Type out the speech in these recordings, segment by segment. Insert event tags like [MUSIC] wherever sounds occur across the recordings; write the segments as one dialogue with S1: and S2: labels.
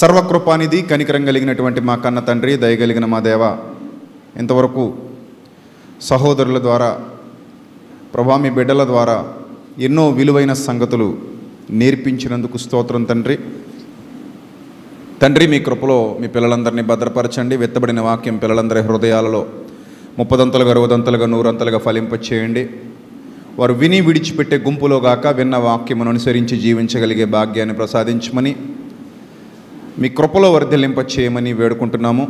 S1: సర్వకృపానిధి కనికరం కలిగినటువంటి మా కన్న తండ్రి దయగలిగిన మా దేవ ఇంతవరకు సహోదరుల ద్వారా ప్రభా మీ బిడ్డల ద్వారా ఎన్నో విలువైన సంగతులు నేర్పించినందుకు స్తోత్రం తండ్రి తండ్రి మీ కృపలో మీ పిల్లలందరినీ భద్రపరచండి వెత్తబడిన వాక్యం పిల్లలందరి హృదయాలలో ముప్పదంతలుగా అరవదంతలుగా నూరంతలుగా ఫలింపచేయండి వారు విని విడిచిపెట్టే గుంపులో గాక విన్న వాక్యమును అనుసరించి జీవించగలిగే భాగ్యాన్ని ప్రసాదించమని మీ కృపలో వర్ధలింప చేయమని వేడుకుంటున్నాము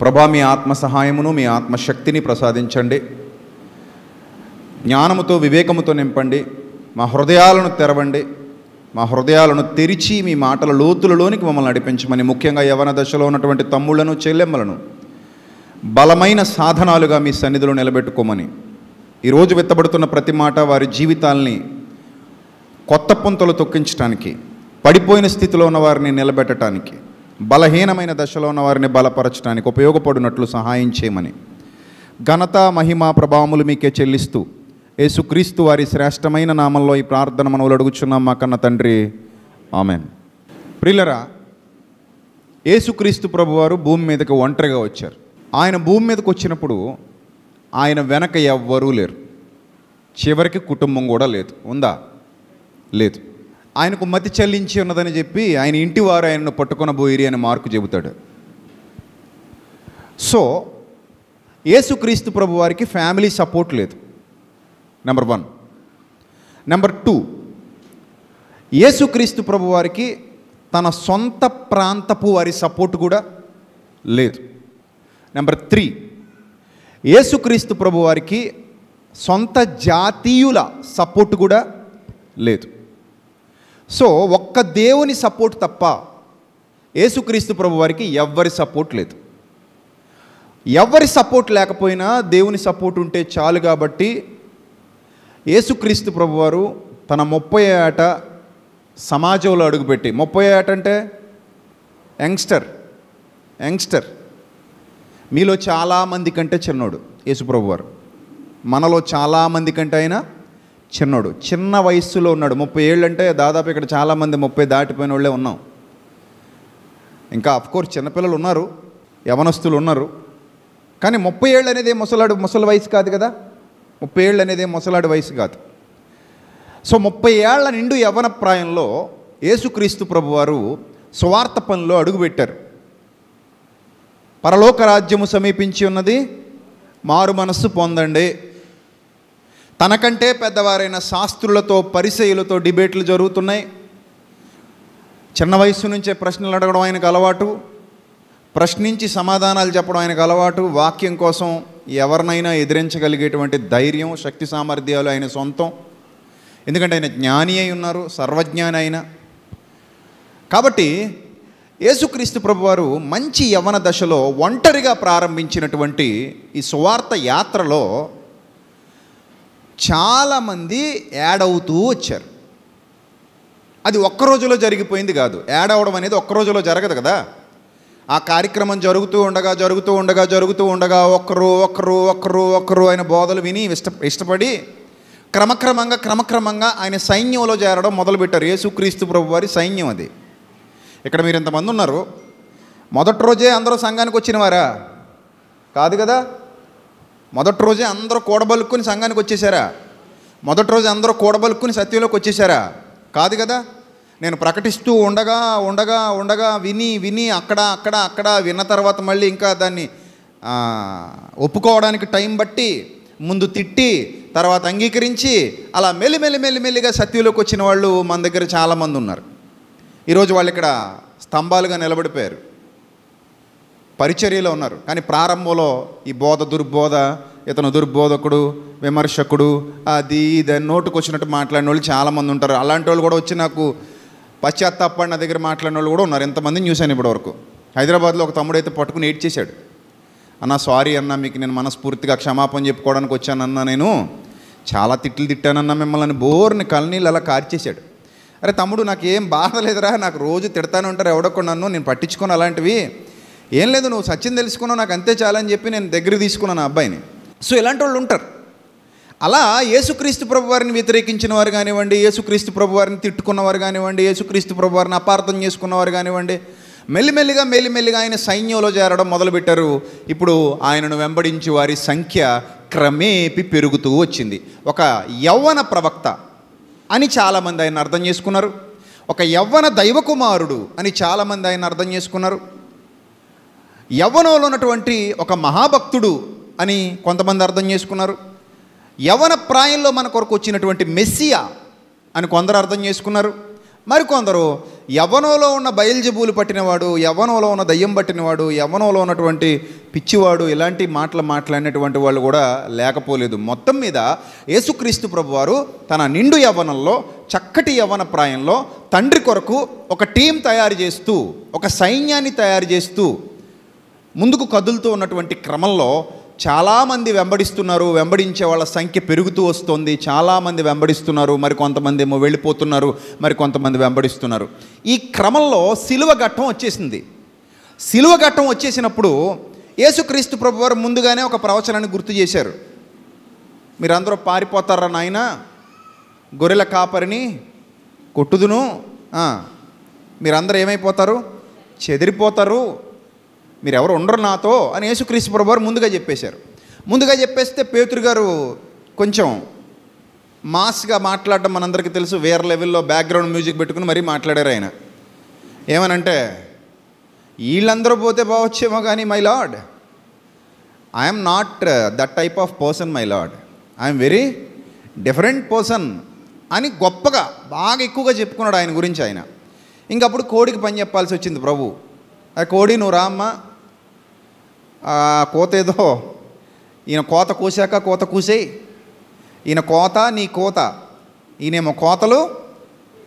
S1: ప్రభా మీ ఆత్మ సహాయమును మీ ఆత్మశక్తిని ప్రసాదించండి జ్ఞానముతో వివేకముతో నింపండి మా హృదయాలను తెరవండి మా హృదయాలను తెరిచి మీ మాటల లోతులలోనికి మమ్మల్ని నడిపించమని ముఖ్యంగా యవన దశలో ఉన్నటువంటి తమ్ముళ్లను చెల్లెమ్మలను బలమైన సాధనాలుగా మీ సన్నిధిలో నిలబెట్టుకోమని ఈరోజు విత్తబడుతున్న ప్రతి మాట వారి జీవితాల్ని కొత్త పుంతలు తొక్కించడానికి పడిపోయిన స్థితిలో ఉన్న వారిని నిలబెట్టడానికి బలహీనమైన దశలో ఉన్న వారిని బలపరచడానికి ఉపయోగపడినట్లు సహాయం చేయమని ఘనత మహిమ ప్రభావములు మీకే చెల్లిస్తూ యేసుక్రీస్తు వారి శ్రేష్టమైన నామంలో ఈ ప్రార్థన మనవులు అడుగుచున్నాం మా కన్న తండ్రి ఆమెన్ ప్రిలరా యేసుక్రీస్తు ప్రభువారు భూమి మీదకి ఒంటరిగా వచ్చారు ఆయన భూమి మీదకి వచ్చినప్పుడు ఆయన వెనక ఎవ్వరూ లేరు చివరికి కుటుంబం కూడా లేదు ఉందా లేదు ఆయనకు మతి చెల్లించి ఉన్నదని చెప్పి ఆయన ఇంటి వారు ఆయనను పట్టుకొనబోయిరి అని మార్కు చెబుతాడు సో యేసుక్రీస్తు ప్రభు వారికి ఫ్యామిలీ సపోర్ట్ లేదు number one number two Yesukristu ప్రభు వారికి తన సొంత ప్రాంతపు వారి సపోర్ట్ కూడా లేదు నెంబర్ త్రీ యేసుక్రీస్తు ప్రభు వారికి సొంత జాతీయుల సపోర్ట్ కూడా లేదు సో ఒక్క దేవుని సపోర్ట్ తప్ప యేసుక్రీస్తు ప్రభు వారికి ఎవ్వరి సపోర్ట్ లేదు ఎవరి సపోర్ట్ లేకపోయినా దేవుని సపోర్ట్ ఉంటే చాలు కాబట్టి యేసుక్రీస్తు ప్రభువారు తన ముప్పై ఏట సమాజంలో అడుగుపెట్టి ముప్పై ఏట అంటే యంగ్స్టర్ యంగ్స్టర్ మీలో చాలామంది కంటే చిన్నోడు యేసుప్రభు వారు మనలో చాలామంది కంటే అయినా చిన్నోడు చిన్న వయస్సులో ఉన్నాడు ముప్పై ఏళ్ళు అంటే దాదాపు ఇక్కడ చాలామంది ముప్పై దాటిపోయిన వాళ్ళే ఉన్నాం ఇంకా అఫ్కోర్స్ చిన్నపిల్లలు ఉన్నారు యవనస్తులు ఉన్నారు కానీ ముప్పై ఏళ్ళు అనేది ముసలాడు ముసలి వయసు కాదు కదా ముప్పై ఏళ్ళు అనేది ముసలాడు వయసు కాదు సో ముప్పై ఏళ్ల నిండు యవన ప్రాయంలో యేసుక్రీస్తు ప్రభువారు స్వార్థ పనిలో అడుగుపెట్టారు పరలోక రాజ్యము సమీపించి ఉన్నది మారు మనస్సు పొందండి తనకంటే పెద్దవారైన శాస్త్రులతో పరిచయులతో డిబేట్లు జరుగుతున్నాయి చిన్న వయసు నుంచే ప్రశ్నలు అడగడం ఆయనకు అలవాటు ప్రశ్నించి సమాధానాలు చెప్పడం ఆయనకు అలవాటు వాక్యం కోసం ఎవరినైనా ఎదిరించగలిగేటువంటి ధైర్యం శక్తి సామర్థ్యాలు ఆయన సొంతం ఎందుకంటే ఆయన జ్ఞాని అయి ఉన్నారు సర్వజ్ఞాని ఆయన కాబట్టి యేసుక్రీస్తు ప్రభువారు మంచి యవన దశలో ఒంటరిగా ప్రారంభించినటువంటి ఈ సువార్త యాత్రలో చాలామంది యాడ్ అవుతూ వచ్చారు అది ఒక్క రోజులో జరిగిపోయింది కాదు యాడ్ అవడం అనేది ఒక్క రోజులో జరగదు కదా ఆ కార్యక్రమం జరుగుతూ ఉండగా జరుగుతూ ఉండగా జరుగుతూ ఉండగా ఒకరు ఒక్కరు ఒక్కరు ఒక్కరు ఆయన బోధలు విని ఇష్ట ఇష్టపడి క్రమక్రమంగా క్రమక్రమంగా ఆయన సైన్యంలో చేరడం మొదలుపెట్టారు యేసుక్రీస్తు ప్రభు వారి సైన్యం అది ఇక్కడ మీరు ఇంతమంది ఉన్నారు మొదటి రోజే అందరూ సంఘానికి వచ్చినవారా కాదు కదా మొదటి రోజే అందరూ కూడబలుక్కుని సంఘానికి వచ్చేసారా మొదటి రోజు అందరూ కూడబలుక్కుని సత్యంలోకి వచ్చేసారా కాదు కదా నేను ప్రకటిస్తూ ఉండగా ఉండగా ఉండగా విని విని అక్కడ అక్కడ అక్కడ విన్న తర్వాత మళ్ళీ ఇంకా దాన్ని ఒప్పుకోవడానికి టైం బట్టి ముందు తిట్టి తర్వాత అంగీకరించి అలా మెల్లి మెల్లిగా సత్యంలోకి వచ్చిన వాళ్ళు మన దగ్గర చాలామంది ఉన్నారు ఈరోజు వాళ్ళు ఇక్కడ స్తంభాలుగా నిలబడిపోయారు పరిచర్యలో ఉన్నారు కానీ ప్రారంభంలో ఈ బోధ దుర్బోధ ఇతను దుర్బోధకుడు విమర్శకుడు అది ఇది నోటుకు వచ్చినట్టు మాట్లాడిన వాళ్ళు చాలామంది ఉంటారు అలాంటి వాళ్ళు కూడా వచ్చి నాకు పశ్చాత్తాపడి నా దగ్గర మాట్లాడిన వాళ్ళు కూడా ఉన్నారు ఎంతమంది చూశాను ఇప్పటివరకు హైదరాబాద్లో ఒక తమ్ముడు అయితే పట్టుకుని ఏడ్ చేశాడు అన్న సారీ అన్న మీకు నేను మనస్ఫూర్తిగా క్షమాపణ చెప్పుకోవడానికి వచ్చానన్న నేను చాలా తిట్లు తిట్టానన్న మిమ్మల్ని బోర్ని కళ్ళనీళ్ళు అలా కార్చేశాడు అరే తమ్ముడు నాకు ఏం బాధ లేదురా నాకు రోజు తిడతానే ఉంటారు ఎవడొక్క నన్ను నేను పట్టించుకొని అలాంటివి ఏం లేదు నువ్వు సత్యం తెలుసుకున్నావు నాకు అంతే చాలని చెప్పి నేను దగ్గర తీసుకున్నాను ఆ అబ్బాయిని సో ఇలాంటి వాళ్ళు ఉంటారు అలా యేసుక్రీస్తు ప్రభు వారిని వ్యతిరేకించిన వారు కానివ్వండి యేసుక్రీస్తు ప్రభు వారిని తిట్టుకున్నవారు కానివ్వండి యేసుక్రీస్తు ప్రభు వారిని అపార్థం చేసుకున్నవారు కానివ్వండి మెల్లిమెల్లిగా మెల్లిమెల్లిగా ఆయన సైన్యంలో చేరడం మొదలుపెట్టారు ఇప్పుడు ఆయనను వెంబడించి వారి సంఖ్య క్రమేపి పెరుగుతూ వచ్చింది ఒక యవ్వన ప్రవక్త అని చాలామంది ఆయన అర్థం చేసుకున్నారు ఒక యవ్వన దైవకుమారుడు అని చాలామంది ఆయన అర్థం చేసుకున్నారు యవ్వనంలో ఉన్నటువంటి ఒక మహాభక్తుడు అని కొంతమంది అర్థం చేసుకున్నారు యవన ప్రాయంలో మన కొరకు వచ్చినటువంటి మెస్సియా అని కొందరు అర్థం చేసుకున్నారు మరికొందరు యవనంలో ఉన్న బయల్జబూలు పట్టినవాడు యవనంలో ఉన్న దయ్యం పట్టినవాడు యవనంలో ఉన్నటువంటి పిచ్చివాడు ఇలాంటి మాటలు మాట్లాడినటువంటి వాళ్ళు కూడా లేకపోలేదు మొత్తం మీద యేసుక్రీస్తు ప్రభువారు తన నిండు యవనంలో చక్కటి యవన ప్రాయంలో తండ్రి కొరకు ఒక టీం తయారు చేస్తూ ఒక సైన్యాన్ని తయారు చేస్తూ ముందుకు కదులుతూ ఉన్నటువంటి క్రమంలో చాలామంది వెంబడిస్తున్నారు వెంబడించే వాళ్ళ సంఖ్య పెరుగుతూ వస్తుంది చాలామంది వెంబడిస్తున్నారు మరి కొంతమంది ఏమో వెళ్ళిపోతున్నారు మరి కొంతమంది వెంబడిస్తున్నారు ఈ క్రమంలో సిలువ ఘట్టం వచ్చేసింది సిలువ ఘట్టం వచ్చేసినప్పుడు యేసుక్రీస్తు ప్రభు వారు ముందుగానే ఒక ప్రవచనాన్ని గుర్తు చేశారు మీరందరూ పారిపోతారా నాయన గొర్రెల కాపరిని కొట్టుదును మీరందరూ ఏమైపోతారు చెదిరిపోతారు మీరు ఎవరు ఉండరు నాతో అని యేసుక్రీస్తు ప్రభు వారు ముందుగా చెప్పేశారు ముందుగా చెప్పేస్తే పేతురు గారు కొంచెం మాస్గా మాట్లాడడం మనందరికీ తెలుసు వేరే లెవెల్లో బ్యాక్గ్రౌండ్ మ్యూజిక్ పెట్టుకుని మరీ మాట్లాడారు ఆయన ఏమనంటే వీళ్ళందరూ పోతే బాగొచ్చేమో కానీ my lord I'm not that type of person my lord I'm very different person అని గొప్పగా బాగా ఎక్కువగా చెప్పుకున్నాడు ఆయన గురించి ఆయన ఇంకప్పుడు కోడికి పని చెప్పాల్సి వచ్చింది ప్రభు ఆ కోడి నువ్వు రామ్మా ఆ కోత ఏదో ఈయన కోత కోసాక కోత కూసేయి ఈయన కోత నీ కోత ఈయనేమో కోతలు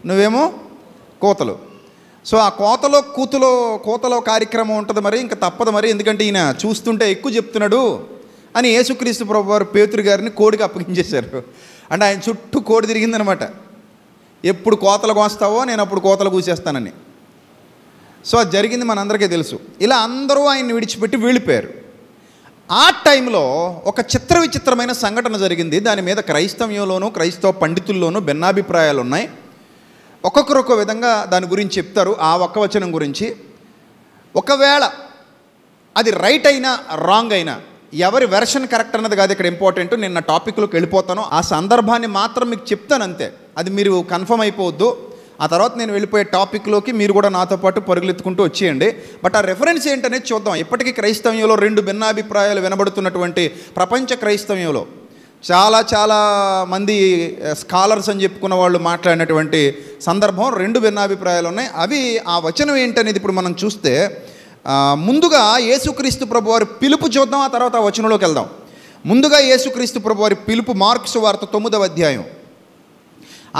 S1: నువ్వేమో కోతలు సో ఆ కోతలో కూతులో కోతలో కార్యక్రమం ఉంటుంది మరి ఇంకా తప్పదు మరి ఎందుకంటే ఈయన చూస్తుంటే ఎక్కువ చెప్తున్నాడు అని యేసుక్రీస్తు ప్రభు వారు పేతురు గారిని కోడికి అప్పగించేశారు అంటే ఆయన చుట్టూ కోడి తిరిగిందనమాట ఎప్పుడు కోతలు కోస్తావో నేను అప్పుడు కోతలు కూసేస్తానని సో అది జరిగింది మనందరికీ తెలుసు ఇలా అందరూ ఆయన్ని విడిచిపెట్టి వెళ్ళిపోయారు ఆ టైంలో ఒక చిత్ర విచిత్రమైన సంఘటన జరిగింది దాని మీద క్రైస్తవ్యంలోనూ క్రైస్తవ పండితుల్లోనూ భిన్నాభిప్రాయాలు ఉన్నాయి ఒక్కొక్కరు విధంగా దాని గురించి చెప్తారు ఆ ఒక్క వచనం గురించి ఒకవేళ అది రైట్ అయినా రాంగ్ అయినా ఎవరి వెర్షన్ కరెక్ట్ అన్నది కాదు ఇక్కడ ఇంపార్టెంట్ నేను నా టాపిక్లోకి వెళ్ళిపోతాను ఆ సందర్భాన్ని మాత్రం మీకు చెప్తాను అంతే అది మీరు కన్ఫర్మ్ అయిపోవద్దు ఆ తర్వాత నేను వెళ్ళిపోయే టాపిక్లోకి మీరు కూడా నాతో పాటు పరుగులెత్తుకుంటూ వచ్చేయండి బట్ ఆ రెఫరెన్స్ ఏంటనేది చూద్దాం ఇప్పటికీ క్రైస్తవ్యంలో రెండు భిన్నాభిప్రాయాలు వినబడుతున్నటువంటి ప్రపంచ క్రైస్తవ్యంలో చాలా చాలా మంది స్కాలర్స్ అని చెప్పుకున్న వాళ్ళు మాట్లాడినటువంటి సందర్భం రెండు భిన్నాభిప్రాయాలు ఉన్నాయి అవి ఆ వచనం ఏంటనేది ఇప్పుడు మనం చూస్తే ముందుగా యేసుక్రీస్తు ప్రభు వారి పిలుపు చూద్దాం ఆ తర్వాత ఆ వచనంలోకి వెళ్దాం ముందుగా యేసుక్రీస్తు ప్రభు వారి పిలుపు మార్క్స్ వార్త తొమ్మిదవ అధ్యాయం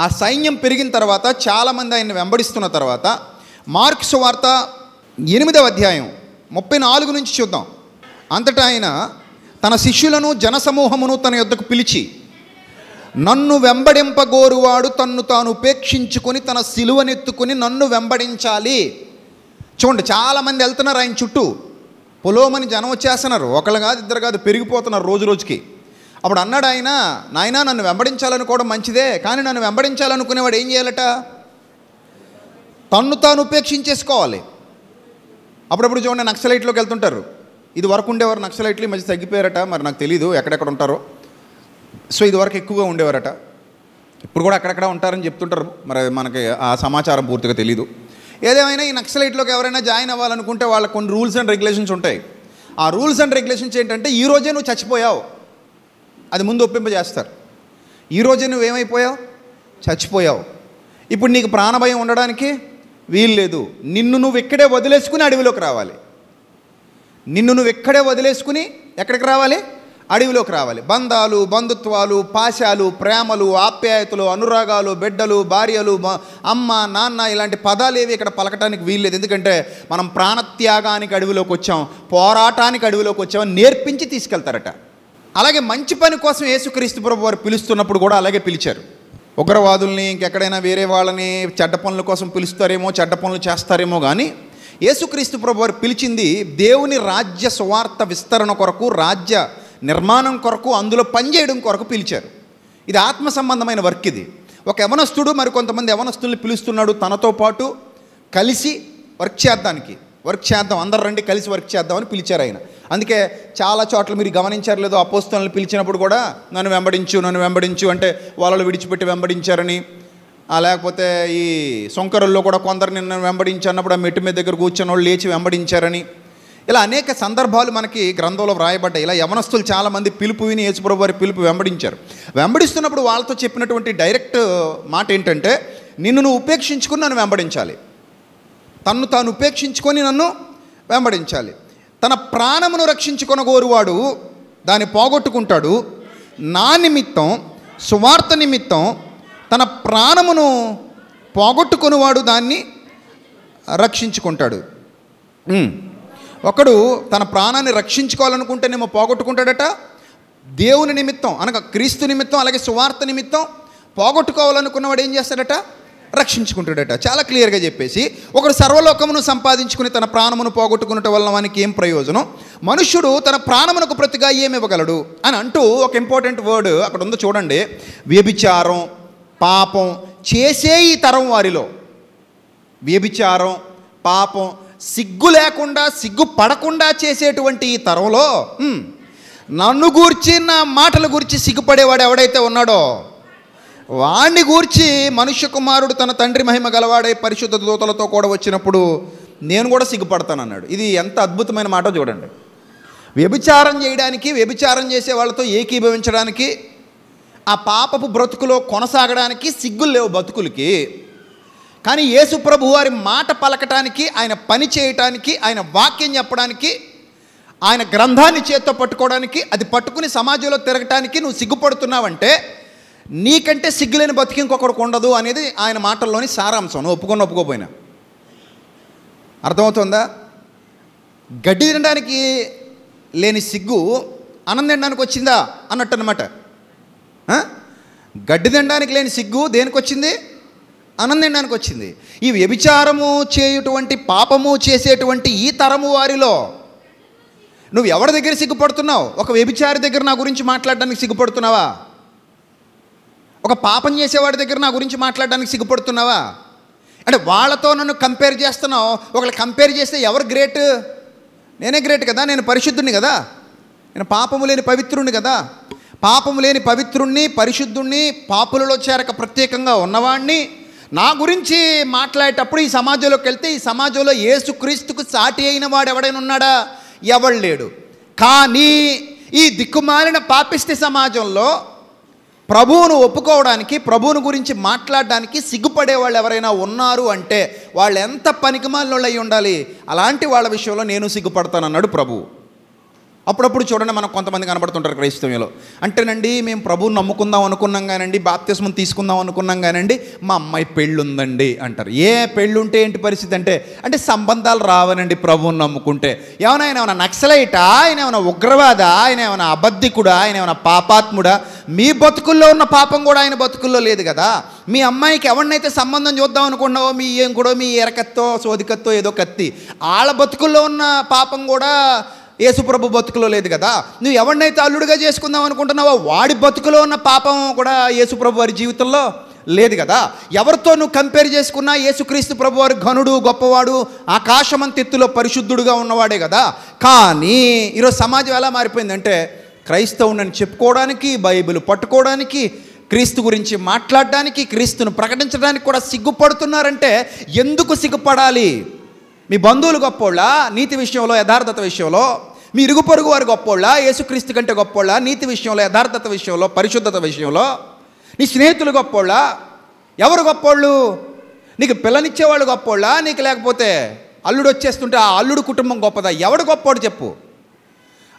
S1: ఆ సైన్యం పెరిగిన తర్వాత చాలామంది ఆయన వెంబడిస్తున్న తర్వాత మార్క్స్ వార్త ఎనిమిదవ అధ్యాయం ముప్పై నాలుగు నుంచి చూద్దాం అంతటా ఆయన తన శిష్యులను జనసమూహమును తన యొద్దకు పిలిచి నన్ను వెంబడింపగోరువాడు తన్ను తాను ఉపేక్షించుకొని తన సిలువనెత్తుకుని నన్ను వెంబడించాలి చూడండి చాలామంది వెళ్తున్నారు ఆయన చుట్టూ పొలోమని జనం వచ్చేస్తున్నారు ఒకళ్ళు కాదు ఇద్దరు కాదు పెరిగిపోతున్నారు రోజు రోజుకి అప్పుడు అన్నాడు ఆయన నాయన నన్ను వెంబడించాలనుకోవడం మంచిదే కానీ నన్ను వెంబడించాలనుకునేవాడు ఏం చేయాలట తన్ను తాను ఉపేక్షించేసుకోవాలి అప్పుడప్పుడు చూడండి నక్సలైట్లోకి వెళ్తుంటారు ఇది వరకు ఉండేవారు నక్సలైట్లు మంచి తగ్గిపోయారట మరి నాకు తెలీదు ఎక్కడెక్కడ ఉంటారో సో ఇది వరకు ఎక్కువగా ఉండేవారట ఇప్పుడు కూడా అక్కడక్కడ ఉంటారని చెప్తుంటారు మరి మనకి ఆ సమాచారం పూర్తిగా తెలీదు ఏదేమైనా ఈ నక్సలైట్లోకి ఎవరైనా జాయిన్ అవ్వాలనుకుంటే వాళ్ళకు కొన్ని రూల్స్ అండ్ రెగ్యులేషన్స్ ఉంటాయి ఆ రూల్స్ అండ్ రెగ్యులేషన్స్ ఏంటంటే ఈ రోజే నువ్వు చచ్చిపోయావు అది ముందు ఒప్పింపజేస్తారు ఈరోజు ఏమైపోయావు చచ్చిపోయావు ఇప్పుడు నీకు ప్రాణభయం ఉండడానికి వీల్లేదు నిన్ను నువ్వు ఇక్కడే వదిలేసుకుని అడవిలోకి రావాలి నిన్ను నువ్వు ఇక్కడే వదిలేసుకుని ఎక్కడికి రావాలి అడవిలోకి రావాలి బంధాలు బంధుత్వాలు పాశాలు ప్రేమలు ఆప్యాయతలు అనురాగాలు బిడ్డలు భార్యలు అమ్మ నాన్న ఇలాంటి పదాలు ఏవి ఇక్కడ పలకటానికి వీల్లేదు ఎందుకంటే మనం ప్రాణత్యాగానికి అడవిలోకి వచ్చాం పోరాటానికి అడవిలోకి వచ్చాం నేర్పించి తీసుకెళ్తారట అలాగే మంచి పని కోసం యేసుక్రీస్తు ప్రభు వారు పిలుస్తున్నప్పుడు కూడా అలాగే పిలిచారు ఉగ్రవాదుల్ని ఇంకెక్కడైనా వేరే వాళ్ళని చెడ్డ పనుల కోసం పిలుస్తారేమో చెడ్డ పనులు చేస్తారేమో కానీ యేసుక్రీస్తు ప్రభు వారు పిలిచింది దేవుని రాజ్య సువార్త విస్తరణ కొరకు రాజ్య నిర్మాణం కొరకు అందులో పనిచేయడం కొరకు పిలిచారు ఇది ఆత్మ సంబంధమైన వర్క్ ఇది ఒక యవనస్తుడు మరి కొంతమంది యవనస్తుల్ని పిలుస్తున్నాడు తనతో పాటు కలిసి వర్క్ చేద్దానికి వర్క్ చేద్దాం అందరు రండి కలిసి వర్క్ చేద్దామని పిలిచారు ఆయన అందుకే చాలా చోట్ల మీరు గమనించారు లేదో అపోస్తులను పిలిచినప్పుడు కూడా నన్ను వెంబడించు నన్ను వెంబడించు అంటే వాళ్ళని విడిచిపెట్టి వెంబడించారని లేకపోతే ఈ సొంకరుల్లో కూడా కొందరు నిన్న అన్నప్పుడు ఆ మెట్టు మీద దగ్గర కూర్చొని వాళ్ళు లేచి వెంబడించారని ఇలా అనేక సందర్భాలు మనకి గ్రంథంలో వ్రాయబడ్డాయి ఇలా యవనస్తులు చాలామంది పిలుపు విని యేసుప్రభు వారి పిలుపు వెంబడించారు వెంబడిస్తున్నప్పుడు వాళ్ళతో చెప్పినటువంటి డైరెక్ట్ మాట ఏంటంటే నిన్ను నువ్వు ఉపేక్షించుకుని నన్ను వెంబడించాలి తన్ను తాను ఉపేక్షించుకొని నన్ను వెంబడించాలి తన ప్రాణమును రక్షించుకొనగోరువాడు గోరువాడు దాన్ని పోగొట్టుకుంటాడు నా నిమిత్తం సువార్త నిమిత్తం తన ప్రాణమును పోగొట్టుకునివాడు దాన్ని రక్షించుకుంటాడు ఒకడు తన ప్రాణాన్ని రక్షించుకోవాలనుకుంటేనేమో పోగొట్టుకుంటాడట దేవుని నిమిత్తం అనగా క్రీస్తు నిమిత్తం అలాగే సువార్త నిమిత్తం పోగొట్టుకోవాలనుకున్నవాడు ఏం చేస్తాడట రక్షించుకుంటాడట చాలా క్లియర్గా చెప్పేసి ఒకడు సర్వలోకమును సంపాదించుకుని తన ప్రాణమును పోగొట్టుకున్నట వల్ల మనకి ఏం ప్రయోజనం మనుష్యుడు తన ప్రాణమునకు ప్రతిగా ఇవ్వగలడు అని అంటూ ఒక ఇంపార్టెంట్ వర్డ్ అక్కడ ఉందో చూడండి వ్యభిచారం పాపం చేసే ఈ తరం వారిలో వ్యభిచారం పాపం సిగ్గు లేకుండా సిగ్గు పడకుండా చేసేటువంటి ఈ తరంలో నన్ను గూర్చి నా మాటల గురించి సిగ్గుపడేవాడు ఎవడైతే ఉన్నాడో వాణ్ణి గూర్చి మనుష్య కుమారుడు తన తండ్రి మహిమ గలవాడే పరిశుద్ధ దూతలతో కూడా వచ్చినప్పుడు నేను కూడా సిగ్గుపడతాను అన్నాడు ఇది ఎంత అద్భుతమైన మాట చూడండి వ్యభిచారం చేయడానికి వ్యభిచారం చేసే వాళ్ళతో ఏకీభవించడానికి ఆ పాపపు బ్రతుకులో కొనసాగడానికి సిగ్గులు లేవు బతుకులకి కానీ యేసు ప్రభు వారి మాట పలకటానికి ఆయన పని చేయటానికి ఆయన వాక్యం చెప్పడానికి ఆయన గ్రంథాన్ని చేత్తో పట్టుకోవడానికి అది పట్టుకుని సమాజంలో తిరగటానికి నువ్వు సిగ్గుపడుతున్నావంటే నీకంటే సిగ్గులేని బతికి ఇంకొకరికి ఉండదు అనేది ఆయన మాటల్లోని సారాంశం ఒప్పుకొని ఒప్పుకోపోయినా అర్థమవుతుందా గడ్డి తినడానికి లేని సిగ్గు అన్నం తినడానికి వచ్చిందా అన్నట్టు అనమాట గడ్డి తినడానికి లేని సిగ్గు దేనికి వచ్చింది అన్నం తినడానికి వచ్చింది ఈ వ్యభిచారము చేయటువంటి పాపము చేసేటువంటి ఈ తరము వారిలో నువ్వు ఎవరి దగ్గర సిగ్గుపడుతున్నావు ఒక వ్యభిచారి దగ్గర నా గురించి మాట్లాడడానికి సిగ్గుపడుతున్నావా ఒక పాపం చేసేవాడి దగ్గర నా గురించి మాట్లాడడానికి సిగ్గుపడుతున్నావా అంటే వాళ్ళతో నన్ను కంపేర్ చేస్తున్నావు ఒకళ్ళు కంపేర్ చేస్తే ఎవరు గ్రేట్ నేనే గ్రేట్ కదా నేను పరిశుద్ధుని కదా నేను పాపము లేని పవిత్రుణ్ణి కదా పాపము లేని పవిత్రుణ్ణి పరిశుద్ధుణ్ణి పాపులలో చేరక ప్రత్యేకంగా ఉన్నవాణ్ణి నా గురించి మాట్లాడేటప్పుడు ఈ సమాజంలోకి వెళ్తే ఈ సమాజంలో ఏసుక్రీస్తుకు సాటి అయిన వాడు ఎవడైనా ఉన్నాడా ఎవడు లేడు కానీ ఈ దిక్కుమాలిన పాపిస్తే సమాజంలో ప్రభువును ఒప్పుకోవడానికి ప్రభువుని గురించి మాట్లాడడానికి సిగ్గుపడే వాళ్ళు ఎవరైనా ఉన్నారు అంటే వాళ్ళు ఎంత పనికిమాలలో అయి ఉండాలి అలాంటి వాళ్ళ విషయంలో నేను సిగ్గుపడతానన్నాడు ప్రభువు అప్పుడప్పుడు చూడండి మనకు కొంతమంది కనబడుతుంటారు క్రైస్తవ్యంలో అంటేనండి మేము ప్రభువు నమ్ముకుందాం అనుకున్నాం కానండి బాప్తిస్మం తీసుకుందాం అనుకున్నాం కానండి మా అమ్మాయి పెళ్ళి ఉందండి అంటారు ఏ పెళ్ళి ఉంటే ఏంటి పరిస్థితి అంటే అంటే సంబంధాలు రావనండి ప్రభువుని నమ్ముకుంటే ఏమైనా ఆయన ఏమైనా నక్సలైటా ఆయన ఏమైనా ఉగ్రవాద ఆయన ఏమైనా అబద్ధికుడా ఆయన ఏమైనా పాపాత్ముడా మీ బతుకుల్లో ఉన్న పాపం కూడా ఆయన బతుకుల్లో లేదు కదా మీ అమ్మాయికి ఎవరినైతే సంబంధం చూద్దాం అనుకున్నావో మీ ఏం కూడా మీ ఎరకత్తో సోదికత్తో ఏదో కత్తి వాళ్ళ బతుకుల్లో ఉన్న పాపం కూడా యేసుప్రభు బతుకులో లేదు కదా నువ్వు ఎవరినైతే అల్లుడిగా చేసుకుందాం అనుకుంటున్నావో వాడి బతుకులో ఉన్న పాపం కూడా యేసుప్రభు వారి జీవితంలో లేదు కదా ఎవరితో నువ్వు కంపేర్ చేసుకున్నా యేసుక్రీస్తు ప్రభు వారు ఘనుడు గొప్పవాడు ఆకాశమంతెత్తులో పరిశుద్ధుడుగా ఉన్నవాడే కదా కానీ ఈరోజు సమాజం ఎలా మారిపోయిందంటే క్రైస్తవుని చెప్పుకోవడానికి బైబిల్ పట్టుకోవడానికి క్రీస్తు గురించి మాట్లాడడానికి క్రీస్తును ప్రకటించడానికి కూడా సిగ్గుపడుతున్నారంటే ఎందుకు సిగ్గుపడాలి మీ బంధువులు గొప్పోళ్ళ నీతి విషయంలో యథార్థత విషయంలో మీ ఇరుగు పొరుగు వారు గొప్పోళ్ళ యేసుక్రీస్తు కంటే గొప్పోళ్ళ నీతి విషయంలో యథార్థత విషయంలో పరిశుద్ధత విషయంలో నీ స్నేహితులు గొప్పోళ్ళ ఎవరు గొప్పోళ్ళు నీకు పిల్లనిచ్చేవాళ్ళు గొప్పోళ్ళ నీకు లేకపోతే అల్లుడు వచ్చేస్తుంటే ఆ అల్లుడు కుటుంబం గొప్పదా ఎవడు గొప్పోడు చెప్పు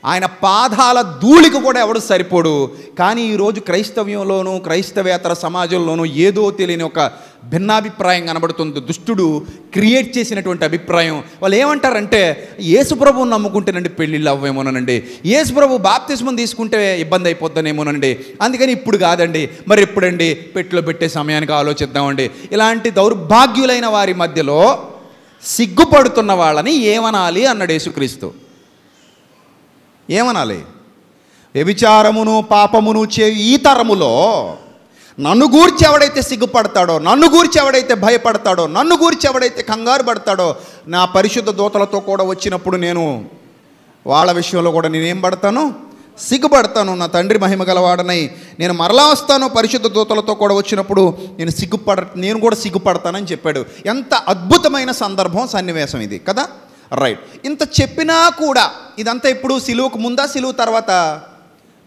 S1: ఆయన పాదాల ధూళికి కూడా ఎవడు సరిపోడు కానీ ఈరోజు క్రైస్తవ్యంలోను క్రైస్తవేతర సమాజంలోనూ ఏదో తెలియని ఒక భిన్నాభిప్రాయం కనబడుతుంది దుష్టుడు క్రియేట్ చేసినటువంటి అభిప్రాయం వాళ్ళు ఏమంటారంటే యేసుప్రభువుని నమ్ముకుంటేనండి పెళ్ళిళ్ళు అవ్వేమోనండి యేసుప్రభు బాప్తిస్మం తీసుకుంటే ఇబ్బంది అయిపోద్దనేమోనండి అందుకని ఇప్పుడు కాదండి మరి ఎప్పుడండి పెట్టులో పెట్టే సమయానికి ఆలోచిద్దామండి ఇలాంటి దౌర్భాగ్యులైన వారి మధ్యలో సిగ్గుపడుతున్న వాళ్ళని ఏమనాలి అన్నాడు యేసుక్రీస్తు ఏమనాలి వ్యభిచారమును పాపమును చే ఈ తరములో నన్ను గూర్చి ఎవడైతే సిగ్గుపడతాడో నన్ను గూర్చి ఎవడైతే భయపడతాడో నన్ను గూర్చి ఎవడైతే కంగారు పడతాడో నా పరిశుద్ధ దూతలతో కూడా వచ్చినప్పుడు నేను వాళ్ళ విషయంలో కూడా నేనేం పడతాను సిగ్గుపడతాను నా తండ్రి మహిమ గలవాడనై నేను మరలా వస్తాను పరిశుద్ధ దూతలతో కూడా వచ్చినప్పుడు నేను సిగ్గుపడ నేను కూడా సిగ్గుపడతానని చెప్పాడు ఎంత అద్భుతమైన సందర్భం సన్నివేశం ఇది కదా రైట్ ఇంత చెప్పినా కూడా ఇదంతా ఇప్పుడు సిలువుకు ముందా సిలువు తర్వాత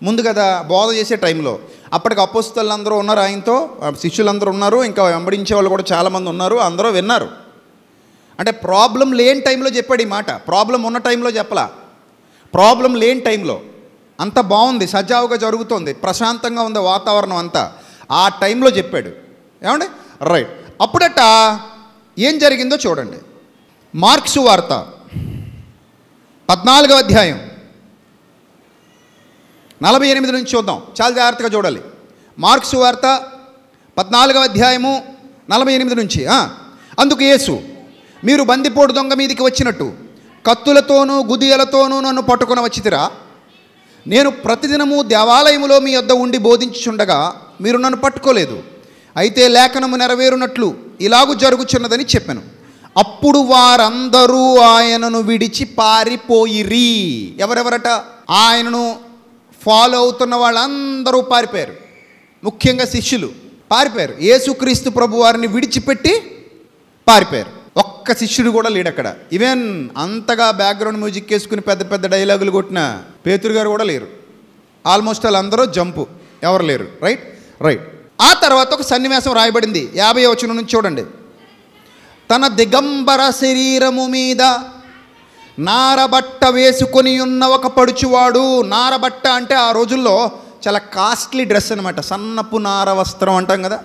S1: ముందు కదా బోధ చేసే టైంలో అప్పటికి అపోస్తులందరూ ఉన్నారు ఆయనతో శిష్యులందరూ ఉన్నారు ఇంకా వెంబడించే వాళ్ళు కూడా చాలామంది ఉన్నారు అందరూ విన్నారు అంటే ప్రాబ్లం లేని టైంలో చెప్పాడు ఈ మాట ప్రాబ్లం ఉన్న టైంలో చెప్పలా ప్రాబ్లం లేని టైంలో అంత బాగుంది సజావుగా జరుగుతుంది ప్రశాంతంగా ఉంది వాతావరణం అంతా ఆ టైంలో చెప్పాడు ఏమండి రైట్ అప్పుడట ఏం జరిగిందో చూడండి మార్క్సు వార్త పద్నాలుగవ అధ్యాయం నలభై ఎనిమిది నుంచి చూద్దాం చాలా జాగ్రత్తగా చూడాలి మార్క్సు వార్త పద్నాలుగవ అధ్యాయము నలభై ఎనిమిది నుంచి అందుకు యేసు మీరు బందిపోటు దొంగ మీదికి వచ్చినట్టు కత్తులతోనూ గుదియలతోనూ నన్ను పట్టుకుని వచ్చితిరా నేను ప్రతిదినము దేవాలయములో మీ వద్ద ఉండి బోధించుచుండగా మీరు నన్ను పట్టుకోలేదు అయితే లేఖనము నెరవేరునట్లు ఇలాగూ జరుగుచున్నదని చెప్పాను అప్పుడు వారందరూ ఆయనను విడిచి పారిపోయిరి ఎవరెవరట ఆయనను ఫాలో అవుతున్న వాళ్ళందరూ పారిపోయారు ముఖ్యంగా శిష్యులు పారిపోయారు యేసుక్రీస్తు ప్రభు వారిని విడిచిపెట్టి పారిపోయారు ఒక్క శిష్యుడు కూడా లేడు అక్కడ ఈవెన్ అంతగా బ్యాక్గ్రౌండ్ మ్యూజిక్ వేసుకుని పెద్ద పెద్ద డైలాగులు కొట్టిన పేతురు గారు కూడా లేరు ఆల్మోస్ట్ వాళ్ళందరూ జంపు ఎవరు లేరు రైట్ రైట్ ఆ తర్వాత ఒక సన్నివేశం రాయబడింది యాభై వచనం నుంచి చూడండి తన దిగంబర శరీరము మీద నారబట్ట వేసుకొని ఉన్న ఒక పడుచువాడు నారబట్ట అంటే ఆ రోజుల్లో చాలా కాస్ట్లీ డ్రెస్ అనమాట సన్నపు నార వస్త్రం అంటాం కదా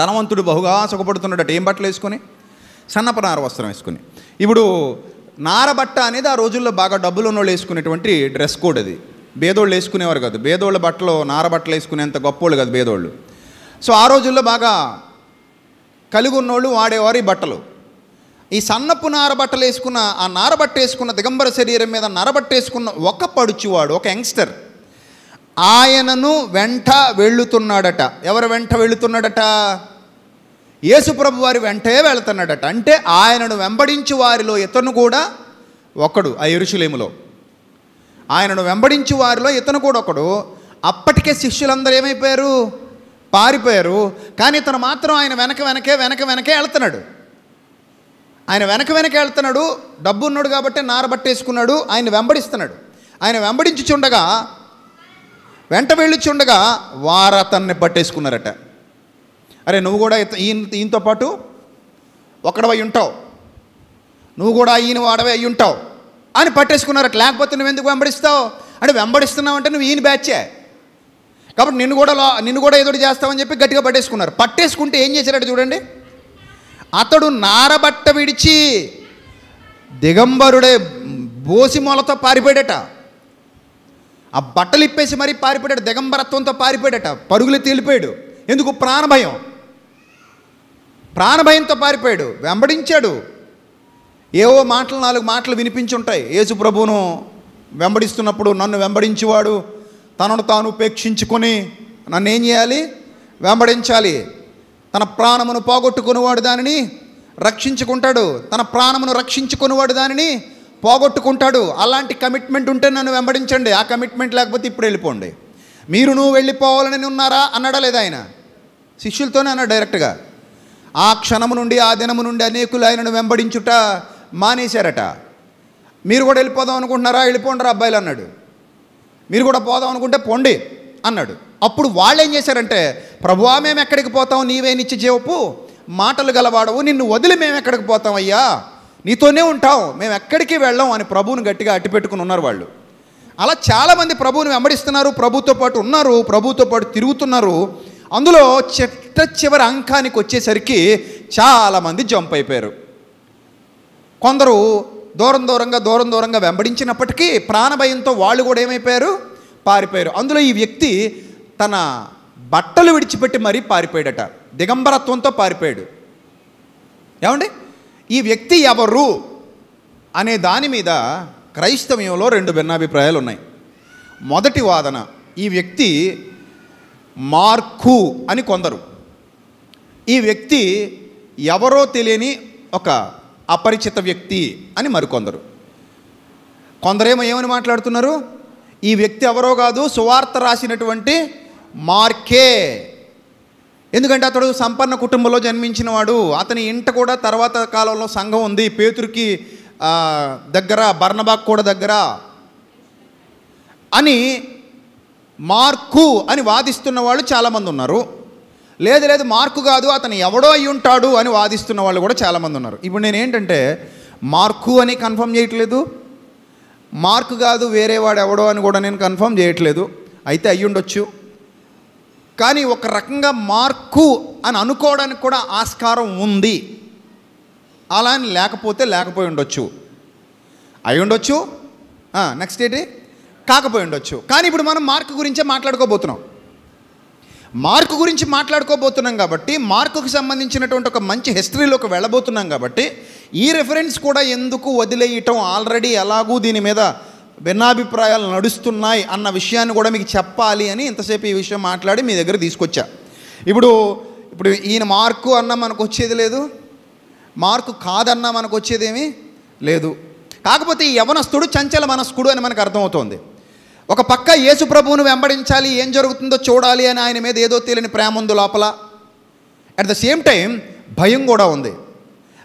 S1: ధనవంతుడు బహుగా సుఖపడుతున్నాడట ఏం బట్టలు వేసుకొని సన్నపు నార వస్త్రం వేసుకుని ఇప్పుడు నారబట్ట అనేది ఆ రోజుల్లో బాగా డబ్బులు ఉన్నోళ్ళు వేసుకునేటువంటి డ్రెస్ కోడ్ అది బేదోళ్ళు వేసుకునేవారు కాదు బేదోళ్ళ బట్టలు నారబట్టలు వేసుకునేంత గొప్పోళ్ళు కాదు బేదోళ్ళు సో ఆ రోజుల్లో బాగా కలిగి ఉన్నోళ్ళు వాడేవారు ఈ బట్టలు ఈ సన్నపు నారబట్టలు వేసుకున్న ఆ నారబట్ట వేసుకున్న దిగంబర శరీరం మీద నరబట్ట వేసుకున్న ఒక పడుచువాడు ఒక యంగ్స్టర్ ఆయనను వెంట వెళ్ళుతున్నాడట ఎవరు వెంట వెళుతున్నాడట యేసుప్రభు వారి వెంటే వెళుతున్నాడట అంటే ఆయనను వెంబడించు వారిలో ఇతను కూడా ఒకడు ఆ ఇరుషులేములో ఆయనను వెంబడించు వారిలో ఇతను కూడా ఒకడు అప్పటికే శిష్యులందరూ ఏమైపోయారు పారిపోయారు కానీ తను మాత్రం ఆయన వెనక వెనకే వెనక వెనకే వెళ్తున్నాడు ఆయన వెనక వెనకే వెళ్తున్నాడు డబ్బు ఉన్నాడు కాబట్టి బట్టేసుకున్నాడు ఆయన వెంబడిస్తున్నాడు ఆయన చుండగా వెంట చుండగా వారు అతన్ని పట్టేసుకున్నారట అరే నువ్వు కూడా ఈయన ఈయనతో పాటు ఒకడవై ఉంటావు నువ్వు కూడా ఈయన వాడవే అయ్యి ఉంటావు అని పట్టేసుకున్నారట లేకపోతే నువ్వు ఎందుకు వెంబడిస్తావు అంటే వెంబడిస్తున్నావు అంటే నువ్వు ఈయన బ్యాచే కాబట్టి నిన్ను కూడా నిన్ను కూడా ఏదో చేస్తామని చెప్పి గట్టిగా పట్టేసుకున్నారు పట్టేసుకుంటే ఏం చేశారట చూడండి అతడు నారబట్ట విడిచి దిగంబరుడే బోసి మూలతో పారిపోయాడట ఆ బట్టలు ఇప్పేసి మరీ పారిపోయాడు దిగంబరత్వంతో పారిపోయాడట పరుగులు తేలిపోయాడు ఎందుకు ప్రాణభయం ప్రాణభయంతో పారిపోయాడు వెంబడించాడు ఏవో మాటలు నాలుగు మాటలు వినిపించుంటాయి యేసు ప్రభువును వెంబడిస్తున్నప్పుడు నన్ను వెంబడించేవాడు తనను తాను ఉపేక్షించుకొని నన్ను ఏం చేయాలి వెంబడించాలి తన ప్రాణమును పోగొట్టుకునేవాడు దానిని రక్షించుకుంటాడు తన ప్రాణమును రక్షించుకునేవాడు దానిని పోగొట్టుకుంటాడు అలాంటి కమిట్మెంట్ ఉంటే నన్ను వెంబడించండి ఆ కమిట్మెంట్ లేకపోతే ఇప్పుడు వెళ్ళిపోండి మీరు నువ్వు వెళ్ళిపోవాలని ఉన్నారా అన్నాడా లేదా ఆయన శిష్యులతోనే అన్నాడు డైరెక్ట్గా ఆ క్షణము నుండి ఆ దినము నుండి అనేకులు ఆయనను వెంబడించుట మానేశారట మీరు కూడా వెళ్ళిపోదాం అనుకుంటున్నారా వెళ్ళిపోండి అబ్బాయిలు అన్నాడు మీరు కూడా పోదాం అనుకుంటే పొండి అన్నాడు అప్పుడు వాళ్ళు ఏం చేశారంటే ప్రభువా మేము ఎక్కడికి పోతాం నీవేనిచ్చి జీవపు మాటలు గలవాడవు నిన్ను వదిలి మేము ఎక్కడికి పోతాం అయ్యా నీతోనే ఉంటాం మేము ఎక్కడికి వెళ్ళాం అని ప్రభువుని గట్టిగా అట్టిపెట్టుకుని ఉన్నారు వాళ్ళు అలా చాలామంది ప్రభువుని వెంబడిస్తున్నారు ప్రభుతో పాటు ఉన్నారు ప్రభుతో పాటు తిరుగుతున్నారు అందులో చిట్ట చివరి అంకానికి వచ్చేసరికి చాలామంది జంప్ అయిపోయారు కొందరు దూరం దూరంగా దూరం దూరంగా వెంబడించినప్పటికీ ప్రాణభయంతో వాళ్ళు కూడా ఏమైపోయారు పారిపోయారు అందులో ఈ వ్యక్తి తన బట్టలు విడిచిపెట్టి మరీ పారిపోయాడట దిగంబరత్వంతో పారిపోయాడు ఏమండి ఈ వ్యక్తి ఎవరు అనే దాని మీద క్రైస్తవ్యంలో రెండు భిన్నాభిప్రాయాలు ఉన్నాయి మొదటి వాదన ఈ వ్యక్తి మార్కు అని కొందరు ఈ వ్యక్తి ఎవరో తెలియని ఒక అపరిచిత వ్యక్తి అని మరికొందరు కొందరేమో ఏమని మాట్లాడుతున్నారు ఈ వ్యక్తి ఎవరో కాదు సువార్త రాసినటువంటి మార్కే ఎందుకంటే అతడు సంపన్న కుటుంబంలో జన్మించినవాడు అతని ఇంట కూడా తర్వాత కాలంలో సంఘం ఉంది పేతురికి దగ్గర బర్ణబాగ్ కూడా దగ్గర అని మార్కు అని వాదిస్తున్న వాళ్ళు చాలామంది ఉన్నారు లేదు లేదు మార్కు కాదు అతను ఎవడో అయి ఉంటాడు అని వాదిస్తున్న వాళ్ళు కూడా చాలామంది ఉన్నారు ఇప్పుడు నేను ఏంటంటే మార్కు అని కన్ఫర్మ్ చేయట్లేదు మార్కు కాదు వేరేవాడు ఎవడో అని కూడా నేను కన్ఫర్మ్ చేయట్లేదు అయితే అయ్యి ఉండొచ్చు కానీ ఒక రకంగా మార్కు అని అనుకోవడానికి కూడా ఆస్కారం ఉంది అలా అని లేకపోతే లేకపోయి ఉండొచ్చు అయి ఉండొచ్చు నెక్స్ట్ ఏంటి కాకపోయి ఉండొచ్చు కానీ ఇప్పుడు మనం మార్క్ గురించే మాట్లాడుకోబోతున్నాం మార్కు గురించి మాట్లాడుకోబోతున్నాం కాబట్టి మార్కుకు సంబంధించినటువంటి ఒక మంచి హిస్టరీలోకి వెళ్ళబోతున్నాం కాబట్టి ఈ రెఫరెన్స్ కూడా ఎందుకు వదిలేయటం ఆల్రెడీ ఎలాగూ దీని మీద భిన్నాభిప్రాయాలు నడుస్తున్నాయి అన్న విషయాన్ని కూడా మీకు చెప్పాలి అని ఇంతసేపు ఈ విషయం మాట్లాడి మీ దగ్గర తీసుకొచ్చా ఇప్పుడు ఇప్పుడు ఈయన మార్కు అన్న మనకు వచ్చేది లేదు మార్కు కాదన్న మనకు వచ్చేదేమీ లేదు కాకపోతే ఈ యవనస్తుడు చంచల మనస్కుడు అని మనకు అర్థమవుతోంది ఒక పక్క యేసు ప్రభువును వెంబడించాలి ఏం జరుగుతుందో చూడాలి అని ఆయన మీద ఏదో తెలియని ప్రేమ ఉంది లోపల అట్ ద సేమ్ టైం భయం కూడా ఉంది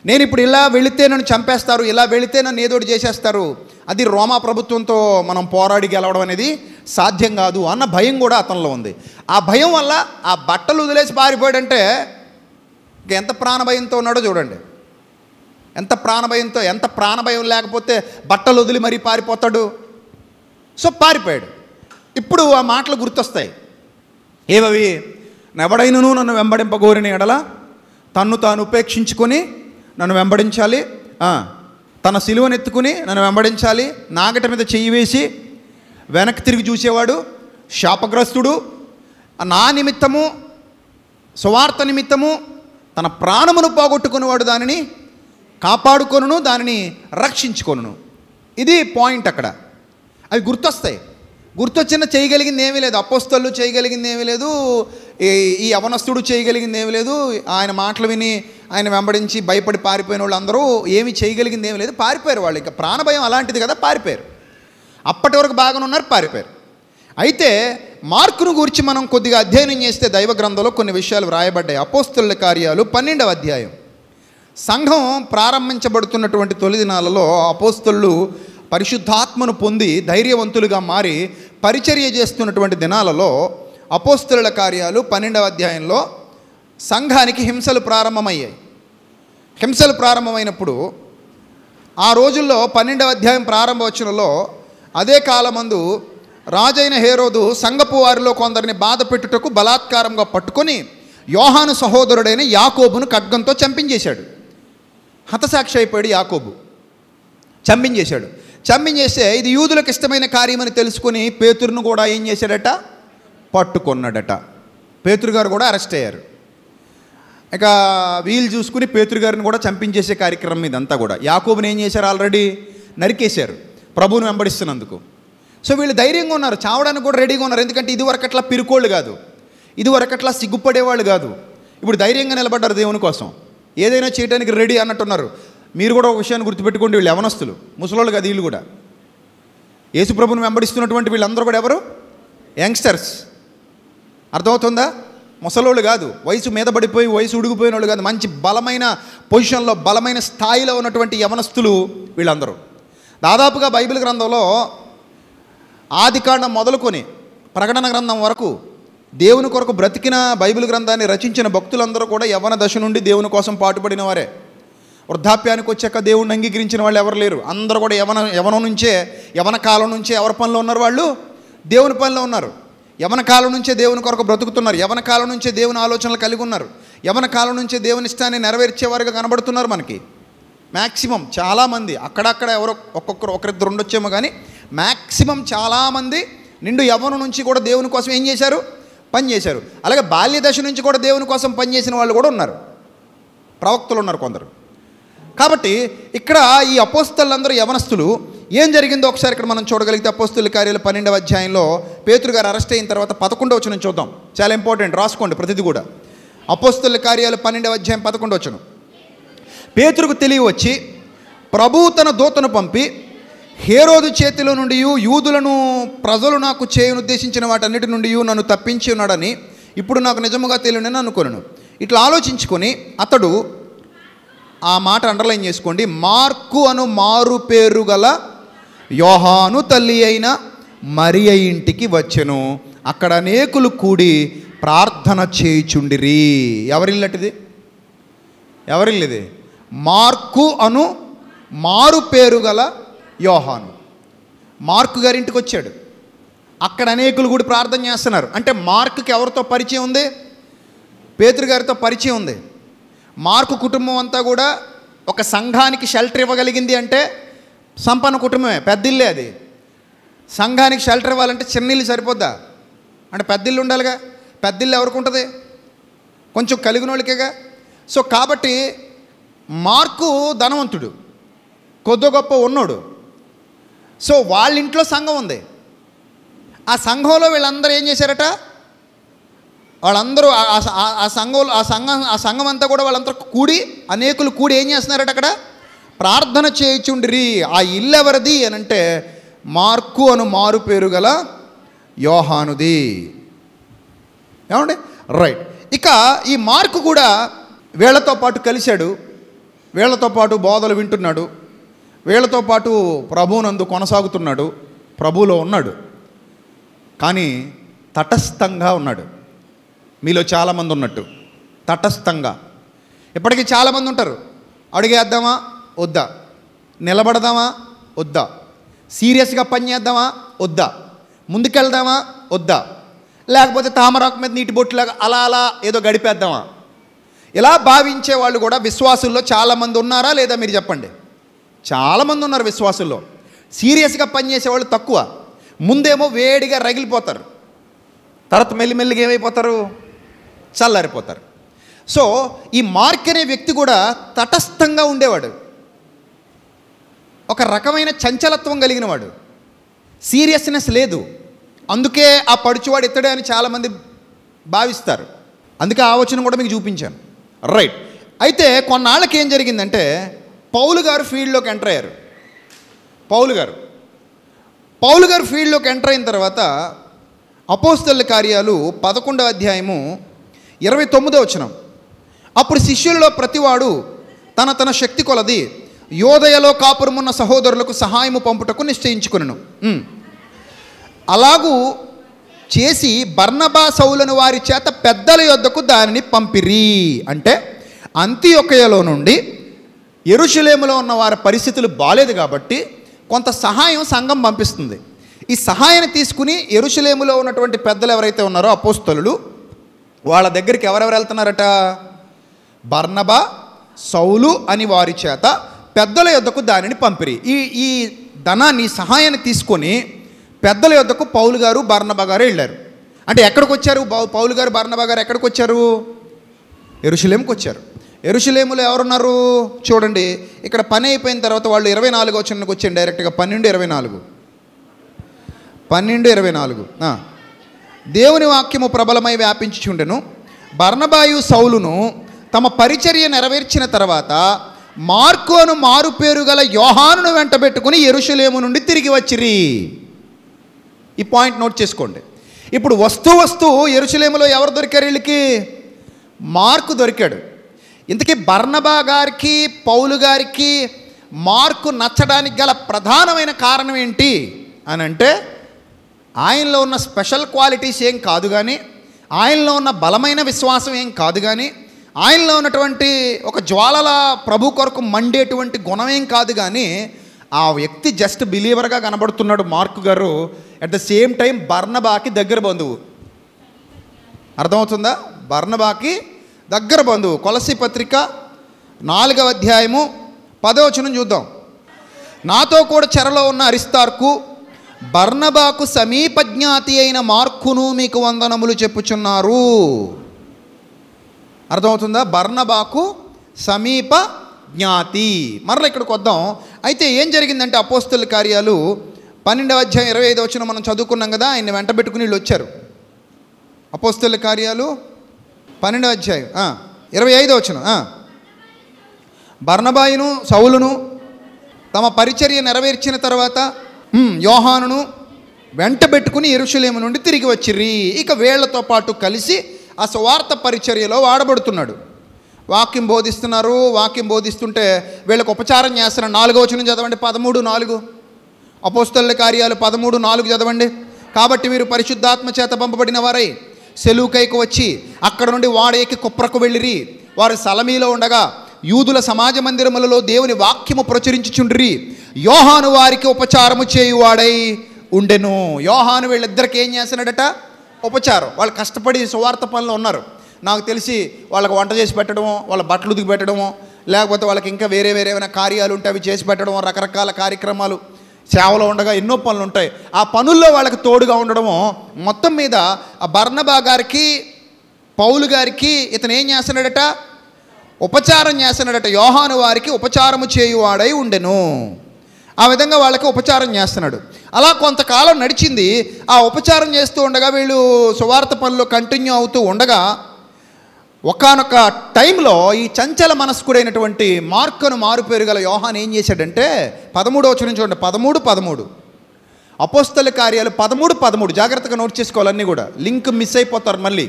S1: నేను ఇప్పుడు ఇలా వెళితే నన్ను చంపేస్తారు ఇలా వెళితే నన్ను ఏదోటి చేసేస్తారు అది రోమా ప్రభుత్వంతో మనం పోరాడి గెలవడం అనేది సాధ్యం కాదు అన్న భయం కూడా అతనిలో ఉంది ఆ భయం వల్ల ఆ బట్టలు వదిలేసి పారిపోయాడంటే ఎంత ప్రాణభయంతో ఉన్నాడో చూడండి ఎంత ప్రాణభయంతో ఎంత ప్రాణభయం లేకపోతే బట్టలు వదిలి మరీ పారిపోతాడు సో పారిపోయాడు ఇప్పుడు ఆ మాటలు గుర్తొస్తాయి ఏవవి నెవడైనను నన్ను వెంబడింపగోరిన ఎడల తన్ను తాను ఉపేక్షించుకొని నన్ను వెంబడించాలి తన సిలువనెత్తుకుని నన్ను వెంబడించాలి నాగట మీద చెయ్యి వేసి వెనక్కి తిరిగి చూసేవాడు శాపగ్రస్తుడు నా నిమిత్తము సువార్త నిమిత్తము తన ప్రాణమును పోగొట్టుకునేవాడు దానిని కాపాడుకొను దానిని రక్షించుకొను ఇది పాయింట్ అక్కడ అవి గుర్తొస్తాయి గుర్తొచ్చిన చేయగలిగింది ఏమీ లేదు అపోస్తలు చేయగలిగింది ఏమీ లేదు ఈ అవనస్తుడు చేయగలిగింది ఏమీ లేదు ఆయన మాటలు విని ఆయన వెంబడించి భయపడి పారిపోయిన వాళ్ళు అందరూ ఏమి చేయగలిగింది ఏమీ లేదు పారిపోయారు వాళ్ళు ఇక ప్రాణభయం అలాంటిది కదా పారిపోయారు అప్పటి వరకు బాగానే ఉన్నారు పారిపోయారు అయితే మార్కును గురించి మనం కొద్దిగా అధ్యయనం చేస్తే దైవ గ్రంథంలో కొన్ని విషయాలు వ్రాయబడ్డాయి అపోస్తుల కార్యాలు పన్నెండవ అధ్యాయం సంఘం ప్రారంభించబడుతున్నటువంటి తొలి దినాలలో అపోస్తుళ్ళు పరిశుద్ధాత్మను పొంది ధైర్యవంతులుగా మారి పరిచర్య చేస్తున్నటువంటి దినాలలో అపోస్తుల కార్యాలు పన్నెండవ అధ్యాయంలో సంఘానికి హింసలు ప్రారంభమయ్యాయి హింసలు ప్రారంభమైనప్పుడు ఆ రోజుల్లో పన్నెండవ అధ్యాయం వచ్చినలో అదే కాలమందు రాజైన హేరోదు సంగపు వారిలో కొందరిని బాధ పెట్టుటకు బలాత్కారంగా పట్టుకొని యోహాను సహోదరుడైన యాకోబును ఖడ్గంతో చంపించేశాడు హతసాక్షి అయిపోయాడు యాకోబు చంపించేశాడు చంపించేస్తే ఇది యూదులకు ఇష్టమైన కార్యమని తెలుసుకుని పేతురును కూడా ఏం చేశాడట పట్టుకున్నాడట పేతురు గారు కూడా అరెస్ట్ అయ్యారు ఇక వీళ్ళు చూసుకుని పేతురు గారిని కూడా చంపించేసే కార్యక్రమం ఇదంతా కూడా యాకోబుని ఏం చేశారు ఆల్రెడీ నరికేశారు ప్రభువును వెంబడిస్తున్నందుకు సో వీళ్ళు ధైర్యంగా ఉన్నారు చావడానికి కూడా రెడీగా ఉన్నారు ఎందుకంటే వరకట్లా పిరుకోళ్ళు కాదు ఇదివరకట్లా సిగ్గుపడేవాళ్ళు కాదు ఇప్పుడు ధైర్యంగా నిలబడ్డారు దేవుని కోసం ఏదైనా చేయడానికి రెడీ అన్నట్టున్నారు మీరు కూడా ఒక విషయాన్ని గుర్తుపెట్టుకోండి వీళ్ళు యవనస్తులు ముసలోళ్ళు కదా వీళ్ళు కూడా యేసుప్రభుని వెంబడిస్తున్నటువంటి వీళ్ళందరూ కూడా ఎవరు యంగ్స్టర్స్ అర్థమవుతుందా ముసలోళ్ళు కాదు వయసు మీద పడిపోయి వయసు ఉడిగిపోయిన వాళ్ళు కాదు మంచి బలమైన పొజిషన్లో బలమైన స్థాయిలో ఉన్నటువంటి యవనస్తులు వీళ్ళందరూ దాదాపుగా బైబిల్ గ్రంథంలో ఆదికాండం మొదలుకొని ప్రకటన గ్రంథం వరకు దేవుని కొరకు బ్రతికిన బైబిల్ గ్రంథాన్ని రచించిన భక్తులందరూ కూడా యవన దశ నుండి దేవుని కోసం పాటుపడిన వారే వృద్ధాప్యానికి వచ్చాక దేవుణ్ణి అంగీకరించిన వాళ్ళు ఎవరు లేరు అందరూ కూడా యవన యవనం నుంచే యవన కాలం నుంచే ఎవరి పనిలో ఉన్నారు వాళ్ళు దేవుని పనిలో ఉన్నారు యవన కాలం నుంచే దేవుని కొరకు బ్రతుకుతున్నారు యవన కాలం నుంచే దేవుని ఆలోచనలు కలిగి ఉన్నారు యవన కాలం నుంచే దేవుని ఇష్టాన్ని నెరవేర్చేవారుగా కనబడుతున్నారు మనకి మ్యాక్సిమం చాలామంది అక్కడక్కడ ఎవరో ఒక్కొక్కరు ఒకరిద్దరు ఉండొచ్చేమో కానీ మ్యాక్సిమం చాలామంది నిండు యవన నుంచి కూడా దేవుని కోసం ఏం చేశారు పని చేశారు అలాగే బాల్య దశ నుంచి కూడా దేవుని కోసం పనిచేసిన వాళ్ళు కూడా ఉన్నారు ప్రవక్తలు ఉన్నారు కొందరు కాబట్టి ఇక్కడ ఈ అపోస్తలందరూ యవనస్తులు ఏం జరిగిందో ఒకసారి ఇక్కడ మనం చూడగలిగితే అపోస్తుల కార్యాలు పన్నెండవ అధ్యాయంలో పేతురు గారు అరెస్ట్ అయిన తర్వాత పదకొండవ వచ్చిన చూద్దాం చాలా ఇంపార్టెంట్ రాసుకోండి ప్రతిదీ కూడా అపోస్తుల కార్యాలు పన్నెండవ అధ్యాయం పదకొండవ వచ్చిన పేతురుకు తెలివి వచ్చి ప్రభు తన దూతను పంపి హేరోదు చేతిలో నుండి యూదులను ప్రజలు నాకు చేయను ఉద్దేశించిన వాటన్నిటి నుండి నన్ను తప్పించి ఉన్నాడని ఇప్పుడు నాకు నిజముగా తెలియనని అనుకున్నాను ఇట్లా ఆలోచించుకొని అతడు ఆ మాట అండర్లైన్ చేసుకోండి మార్కు అను మారు పేరు గల యోహాను తల్లి అయిన మరి ఇంటికి వచ్చెను అక్కడ అనేకులు కూడి ప్రార్థన చేయుచుండిరి ఎవరిల్లటిది ఎవరిల్లిది మార్కు అను మారు పేరు గల యోహాను మార్కు గారింటికి వచ్చాడు అక్కడ అనేకులు కూడా ప్రార్థన చేస్తున్నారు అంటే మార్కుకి ఎవరితో పరిచయం ఉంది పేతురు గారితో పరిచయం ఉంది మార్కు కుటుంబం అంతా కూడా ఒక సంఘానికి షెల్టర్ ఇవ్వగలిగింది అంటే సంపన్న కుటుంబమే పెద్దిల్లే అది సంఘానికి షెల్టర్ ఇవ్వాలంటే ఇల్లు సరిపోద్దా అంటే పెద్దిల్లు ఉండాలిగా పెద్దిల్లు ఎవరికి ఉంటుంది కొంచెం కలిగిన వాళ్ళకేగా సో కాబట్టి మార్కు ధనవంతుడు కొద్ది గొప్ప ఉన్నాడు సో వాళ్ళ ఇంట్లో సంఘం ఉంది ఆ సంఘంలో వీళ్ళందరూ ఏం చేశారట వాళ్ళందరూ ఆ సంఘం ఆ సంఘం ఆ సంఘం అంతా కూడా వాళ్ళంతా కూడి అనేకులు కూడి ఏం చేస్తున్నారట అక్కడ ప్రార్థన చేయుచుండ్రి ఆ ఇల్లు ఎవరిది అని అంటే మార్కు అను మారు పేరు గల యోహానుది ఏమండి రైట్ ఇక ఈ మార్కు కూడా వీళ్లతో పాటు కలిశాడు వీళ్లతో పాటు బోధలు వింటున్నాడు వీళ్లతో పాటు ప్రభువునందు కొనసాగుతున్నాడు ప్రభువులో ఉన్నాడు కానీ తటస్థంగా ఉన్నాడు మీలో చాలామంది ఉన్నట్టు తటస్థంగా ఇప్పటికీ చాలామంది ఉంటారు అడిగేద్దామా వద్దా నిలబడదామా వద్దా సీరియస్గా పని చేద్దామా వద్దా ముందుకెళ్దామా వద్దా లేకపోతే తామరాకు మీద నీటి బొట్టులాగా అలా అలా ఏదో గడిపేద్దామా ఇలా భావించే వాళ్ళు కూడా విశ్వాసుల్లో చాలామంది ఉన్నారా లేదా మీరు చెప్పండి చాలామంది ఉన్నారు విశ్వాసుల్లో సీరియస్గా పనిచేసేవాళ్ళు తక్కువ ముందేమో వేడిగా రగిలిపోతారు తర్వాత మెల్లిమెల్లిగా ఏమైపోతారు చల్లారిపోతారు సో ఈ మార్క్ అనే వ్యక్తి కూడా తటస్థంగా ఉండేవాడు ఒక రకమైన చంచలత్వం కలిగినవాడు సీరియస్నెస్ లేదు అందుకే ఆ పడుచువాడు ఇతడే అని చాలామంది భావిస్తారు అందుకే ఆ వచనం కూడా మీకు చూపించాను రైట్ అయితే కొన్నాళ్ళకి ఏం జరిగిందంటే పౌలు గారు ఫీల్డ్లోకి ఎంటర్ అయ్యారు పౌలు గారు పౌలు గారు ఫీల్డ్లోకి ఎంటర్ అయిన తర్వాత అపోస్తల కార్యాలు పదకొండవ అధ్యాయము ఇరవై తొమ్మిదో వచనం అప్పుడు శిష్యులలో ప్రతివాడు తన తన శక్తి కొలది యోదయలో కాపురమున్న సహోదరులకు సహాయము పంపుటకు నిశ్చయించుకును అలాగూ చేసి బర్ణబా సౌలను వారి చేత పెద్దల యొద్దకు దానిని పంపిరి అంటే అంత్యొక్కయలో నుండి ఎరుషులేములో ఉన్న వారి పరిస్థితులు బాగాలేదు కాబట్టి కొంత సహాయం సంఘం పంపిస్తుంది ఈ సహాయాన్ని తీసుకుని ఎరుషులేములో ఉన్నటువంటి పెద్దలు ఎవరైతే ఉన్నారో అపోస్తలు వాళ్ళ దగ్గరికి ఎవరెవరు వెళ్తున్నారట బర్ణబ సౌలు అని వారి చేత పెద్దల యొద్దకు దానిని పంపిరి ఈ ఈ ధనాన్ని సహాయాన్ని తీసుకొని పెద్దల యొద్దకు పౌలు గారు బర్ణబ గారు వెళ్ళారు అంటే ఎక్కడికి వచ్చారు పౌలు గారు బర్ణబ గారు ఎక్కడికి వచ్చారు ఎరుషులేంకి వచ్చారు ఎరుషులేములు ఎవరున్నారు చూడండి ఇక్కడ పని అయిపోయిన తర్వాత వాళ్ళు ఇరవై నాలుగు వచ్చిన వచ్చాను డైరెక్ట్గా పన్నెండు ఇరవై నాలుగు పన్నెండు ఇరవై నాలుగు దేవుని వాక్యము ప్రబలమై వ్యాపించుచుండెను బర్ణబాయు సౌలును తమ పరిచర్య నెరవేర్చిన తర్వాత మార్కు అను మారు పేరు గల యోహానును వెంటబెట్టుకుని ఎరుషులేము నుండి తిరిగి వచ్చిరి ఈ పాయింట్ నోట్ చేసుకోండి ఇప్పుడు వస్తూ వస్తూ ఎరుసలేములో ఎవరు దొరికారు వీళ్ళకి మార్కు దొరికాడు ఇంతకీ బర్ణబా గారికి పౌలు గారికి మార్కు నచ్చడానికి గల ప్రధానమైన కారణం ఏంటి అని అంటే ఆయనలో ఉన్న స్పెషల్ క్వాలిటీస్ ఏం కాదు కానీ ఆయనలో ఉన్న బలమైన విశ్వాసం ఏం కాదు కానీ ఆయనలో ఉన్నటువంటి ఒక జ్వాలల ప్రభు కొరకు మండేటువంటి గుణమేం కాదు కానీ ఆ వ్యక్తి జస్ట్ బిలీవర్గా కనబడుతున్నాడు Mark garu at the same time బర్ణబాకి దగ్గర బంధువు అర్థమవుతుందా బర్ణబాకి దగ్గర బంధువు కొలసి పత్రిక నాలుగవ అధ్యాయము పదవచనం చూద్దాం నాతో కూడా చెరలో ఉన్న అరిస్తార్కు బర్ణబాకు సమీప జ్ఞాతి అయిన మార్కును మీకు వందనములు చెప్పుచున్నారు అర్థమవుతుందా బర్ణబాకు సమీప జ్ఞాతి మరల ఇక్కడికి వద్దాం అయితే ఏం జరిగిందంటే అపోస్తుల కార్యాలు పన్నెండవ అధ్యాయం ఇరవై ఐదు వచ్చిన మనం చదువుకున్నాం కదా ఆయన వెంట పెట్టుకుని వీళ్ళు వచ్చారు అపోస్తుల కార్యాలు పన్నెండవ అధ్యాయం ఇరవై ఐదు వచ్చిన బర్ణబాయిను సౌలును తమ పరిచర్య నెరవేర్చిన తర్వాత యోహానును వెంట పెట్టుకుని ఎరుషులేము నుండి తిరిగి వచ్చిర్రి ఇక వేళ్లతో పాటు కలిసి ఆ స్వార్థ పరిచర్యలో వాడబడుతున్నాడు వాక్యం బోధిస్తున్నారు వాక్యం బోధిస్తుంటే వీళ్ళకు ఉపచారం చేస్తున్న నాలుగో వచ్చిన చదవండి పదమూడు నాలుగు అపోస్తల కార్యాలు పదమూడు నాలుగు చదవండి కాబట్టి మీరు పరిశుద్ధాత్మ చేత పంపబడిన వారై సెలూకైకి వచ్చి అక్కడ నుండి వాడేకి కుప్రకు వెళ్ళిరి వారు సలమీలో ఉండగా యూదుల సమాజ మందిరములలో దేవుని వాక్యము ప్రచురించుచుండ్రి యోహాను వారికి ఉపచారము చేయువాడై ఉండెను యోహాను వీళ్ళిద్దరికి ఏం చేస్తున్నాడట ఉపచారం వాళ్ళు కష్టపడి సువార్త పనులు ఉన్నారు నాకు తెలిసి వాళ్ళకి వంట చేసి పెట్టడము వాళ్ళ బట్టలు ఉతికి పెట్టడము లేకపోతే వాళ్ళకి ఇంకా వేరే వేరే ఏమైనా కార్యాలు ఉంటే అవి చేసి పెట్టడం రకరకాల కార్యక్రమాలు సేవలో ఉండగా ఎన్నో పనులు ఉంటాయి ఆ పనుల్లో వాళ్ళకి తోడుగా ఉండడము మొత్తం మీద ఆ బర్ణబా గారికి పౌలు గారికి ఇతను ఏం చేస్తున్నాడట ఉపచారం చేస్తున్నాడట యోహాను వారికి ఉపచారము చేయువాడై ఉండెను ఆ విధంగా వాళ్ళకి ఉపచారం చేస్తున్నాడు అలా కొంతకాలం నడిచింది ఆ ఉపచారం చేస్తూ ఉండగా వీళ్ళు సువార్త పనులు కంటిన్యూ అవుతూ ఉండగా ఒకనొక టైంలో ఈ చంచల మనస్కుడైనటువంటి మార్కను మారుపేరు గల యోహాన్ ఏం చేశాడంటే పదమూడవ వచ్చిన చూడండి పదమూడు పదమూడు అపోస్తల కార్యాలు పదమూడు పదమూడు జాగ్రత్తగా నోట్ చేసుకోవాలన్నీ కూడా లింక్ మిస్ అయిపోతారు మళ్ళీ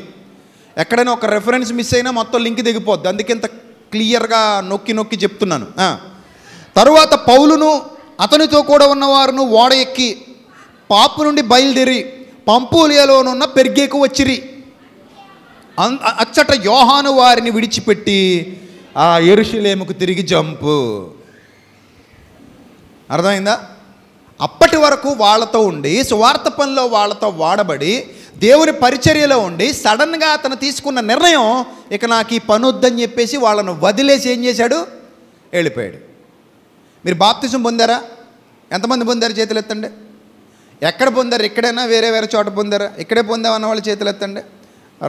S1: ఎక్కడైనా ఒక రెఫరెన్స్ మిస్ అయినా మొత్తం లింక్ దిగిపోద్ది అందుకే ఇంత క్లియర్గా నొక్కి నొక్కి చెప్తున్నాను తరువాత పౌలును అతనితో కూడా ఉన్నవారును ఓడ ఎక్కి పాపు నుండి బయలుదేరి పంపూలియాలోనున్న పెరిగేకు వచ్చిరి అచ్చట యోహాను వారిని విడిచిపెట్టి ఆ ఎరుషులేముకు తిరిగి జంపు అర్థమైందా అప్పటి వరకు వాళ్ళతో ఉండి సువార్త పనిలో వాళ్ళతో వాడబడి దేవుని పరిచర్యలో ఉండి సడన్గా అతను తీసుకున్న నిర్ణయం ఇక నాకు ఈ పనొద్దని చెప్పేసి వాళ్ళను వదిలేసి ఏం చేశాడు వెళ్ళిపోయాడు మీరు బాప్తిజం పొందారా ఎంతమంది పొందారు చేతులు ఎత్తండి ఎక్కడ పొందారు ఎక్కడైనా వేరే వేరే చోట పొందారా ఇక్కడే పొందామన్న వాళ్ళు చేతులు ఎత్తండి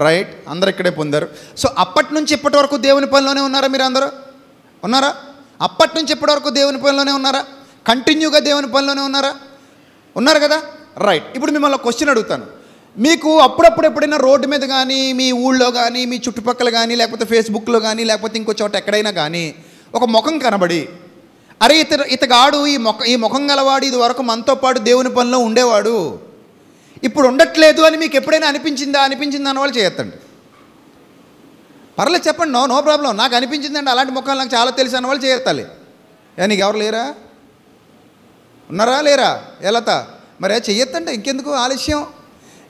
S1: రైట్ అందరు ఇక్కడే పొందారు సో అప్పటి నుంచి ఇప్పటి వరకు దేవుని పనిలోనే ఉన్నారా మీరు అందరూ ఉన్నారా అప్పటి నుంచి ఇప్పటి వరకు దేవుని పనిలోనే ఉన్నారా కంటిన్యూగా దేవుని పనిలోనే ఉన్నారా ఉన్నారు కదా రైట్ ఇప్పుడు మిమ్మల్ని క్వశ్చన్ అడుగుతాను మీకు అప్పుడప్పుడు ఎప్పుడైనా రోడ్డు మీద కానీ మీ ఊళ్ళో కానీ మీ చుట్టుపక్కల కానీ లేకపోతే ఫేస్బుక్లో కానీ లేకపోతే ఇంకో చోట ఎక్కడైనా కానీ ఒక ముఖం కనబడి అరే ఇత ఇతగాడు ఈ మొఖ ఈ ముఖం గలవాడు ఇది వరకు మనతో పాటు దేవుని పనిలో ఉండేవాడు ఇప్పుడు ఉండట్లేదు అని మీకు ఎప్పుడైనా అనిపించిందా అనిపించిందా అని వాళ్ళు చేయొద్దండి పర్లేదు చెప్పండి నో నో ప్రాబ్లం నాకు అనిపించిందండి అలాంటి ముఖాలు నాకు చాలా తెలుసు అన్న వాళ్ళు చేయొత్తాలి నీకు ఎవరు లేరా ఉన్నారా లేరా ఎలా మరి చెయ్యొద్దండి ఇంకెందుకు ఆలస్యం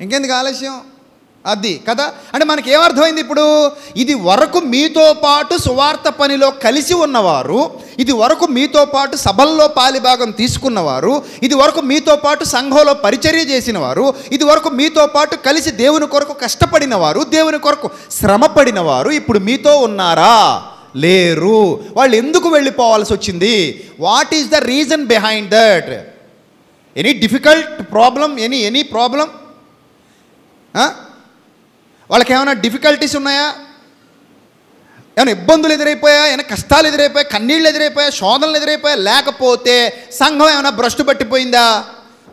S1: ఇంకెందుకు ఆలస్యం అది కదా అంటే మనకి ఏమర్థమైంది ఇప్పుడు ఇది వరకు మీతో పాటు సువార్త పనిలో కలిసి ఉన్నవారు ఇది వరకు మీతో పాటు సభల్లో పాలిభాగం తీసుకున్నవారు ఇది వరకు మీతో పాటు సంఘంలో పరిచర్య చేసిన వారు ఇది వరకు మీతో పాటు కలిసి దేవుని కొరకు కష్టపడిన వారు దేవుని కొరకు శ్రమ వారు ఇప్పుడు మీతో ఉన్నారా లేరు వాళ్ళు ఎందుకు వెళ్ళిపోవాల్సి వచ్చింది what is the reason behind that any difficult problem any any problem వాళ్ళకి ఏమైనా డిఫికల్టీస్ ఉన్నాయా ఏమైనా ఇబ్బందులు ఎదురైపోయా ఏమైనా కష్టాలు ఎదురైపోయా కన్నీళ్ళు ఎదురైపోయా శోధనలు ఎదురైపోయా లేకపోతే సంఘం ఏమైనా భ్రష్టు పట్టిపోయిందా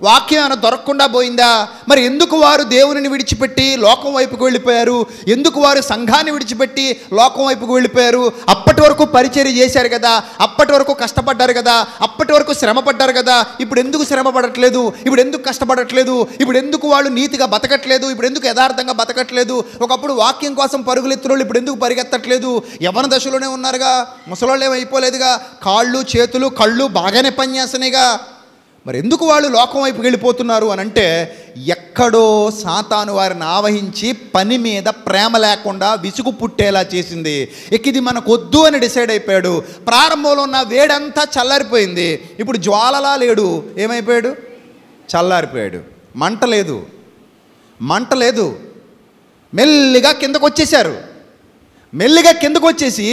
S1: వాక్యం ఏమైనా దొరకకుండా పోయిందా మరి ఎందుకు వారు దేవునిని విడిచిపెట్టి లోకం వైపుకు వెళ్ళిపోయారు ఎందుకు వారు సంఘాన్ని విడిచిపెట్టి లోకం వైపుకు వెళ్ళిపోయారు అప్పటి వరకు పరిచర్య చేశారు కదా అప్పటి వరకు కష్టపడ్డారు కదా అప్పటి వరకు శ్రమ పడ్డారు కదా ఇప్పుడు ఎందుకు శ్రమ పడట్లేదు ఇప్పుడు ఎందుకు కష్టపడట్లేదు ఇప్పుడు ఎందుకు వాళ్ళు నీతిగా బతకట్లేదు ఇప్పుడు ఎందుకు యథార్థంగా బతకట్లేదు ఒకప్పుడు వాక్యం కోసం పరుగులెత్తులు ఇప్పుడు ఎందుకు పరిగెత్తట్లేదు యవన దశలోనే ఉన్నారుగా ముసలోళ్ళు ఏమైపోలేదుగా కాళ్ళు చేతులు కళ్ళు బాగానే పనిచేస్తున్నాయిగా మరి ఎందుకు వాళ్ళు లోకం వైపు వెళ్ళిపోతున్నారు అని అంటే ఎక్కడో సాతాను వారిని ఆవహించి పని మీద ప్రేమ లేకుండా విసుగు పుట్టేలా చేసింది ఎక్కిది ఇది మనకు వద్దు అని డిసైడ్ అయిపోయాడు ప్రారంభంలో ఉన్న వేడంతా చల్లారిపోయింది ఇప్పుడు జ్వాలలా లేడు ఏమైపోయాడు చల్లారిపోయాడు మంట లేదు మంట లేదు మెల్లిగా కిందకు వచ్చేశారు మెల్లిగా కిందకు వచ్చేసి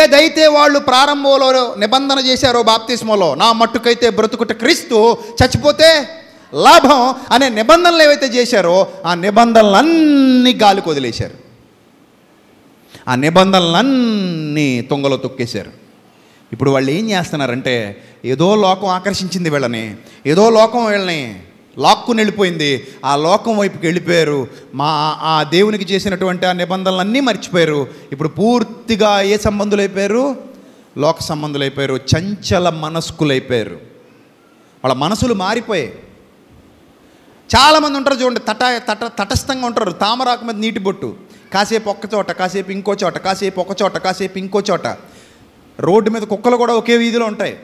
S1: ఏదైతే వాళ్ళు ప్రారంభంలో నిబంధన చేశారో బాప్తిస్మలో నా మట్టుకైతే బ్రతుకుట క్రీస్తు చచ్చిపోతే లాభం అనే నిబంధనలు ఏవైతే చేశారో ఆ నిబంధనలన్నీ గాలికి వదిలేశారు ఆ నిబంధనలన్నీ తొంగలో తొక్కేశారు ఇప్పుడు వాళ్ళు ఏం చేస్తున్నారంటే ఏదో లోకం ఆకర్షించింది వీళ్ళని ఏదో లోకం వీళ్ళని లాక్కుని వెళ్ళిపోయింది ఆ లోకం వైపుకి వెళ్ళిపోయారు మా ఆ దేవునికి చేసినటువంటి ఆ నిబంధనలన్నీ మర్చిపోయారు ఇప్పుడు పూర్తిగా ఏ సంబంధులు అయిపోయారు లోక సంబంధులు అయిపోయారు చంచల మనస్కులు అయిపోయారు వాళ్ళ మనసులు మారిపోయాయి చాలామంది ఉంటారు చూడండి తట తట తటస్థంగా ఉంటారు తామరాకు మీద నీటి బొట్టు కాసేపు ఒక్క చోట కాసేపు ఇంకో చోట కాసేపు ఒక చోట కాసేపు ఇంకో చోట రోడ్డు మీద కుక్కలు కూడా ఒకే వీధిలో ఉంటాయి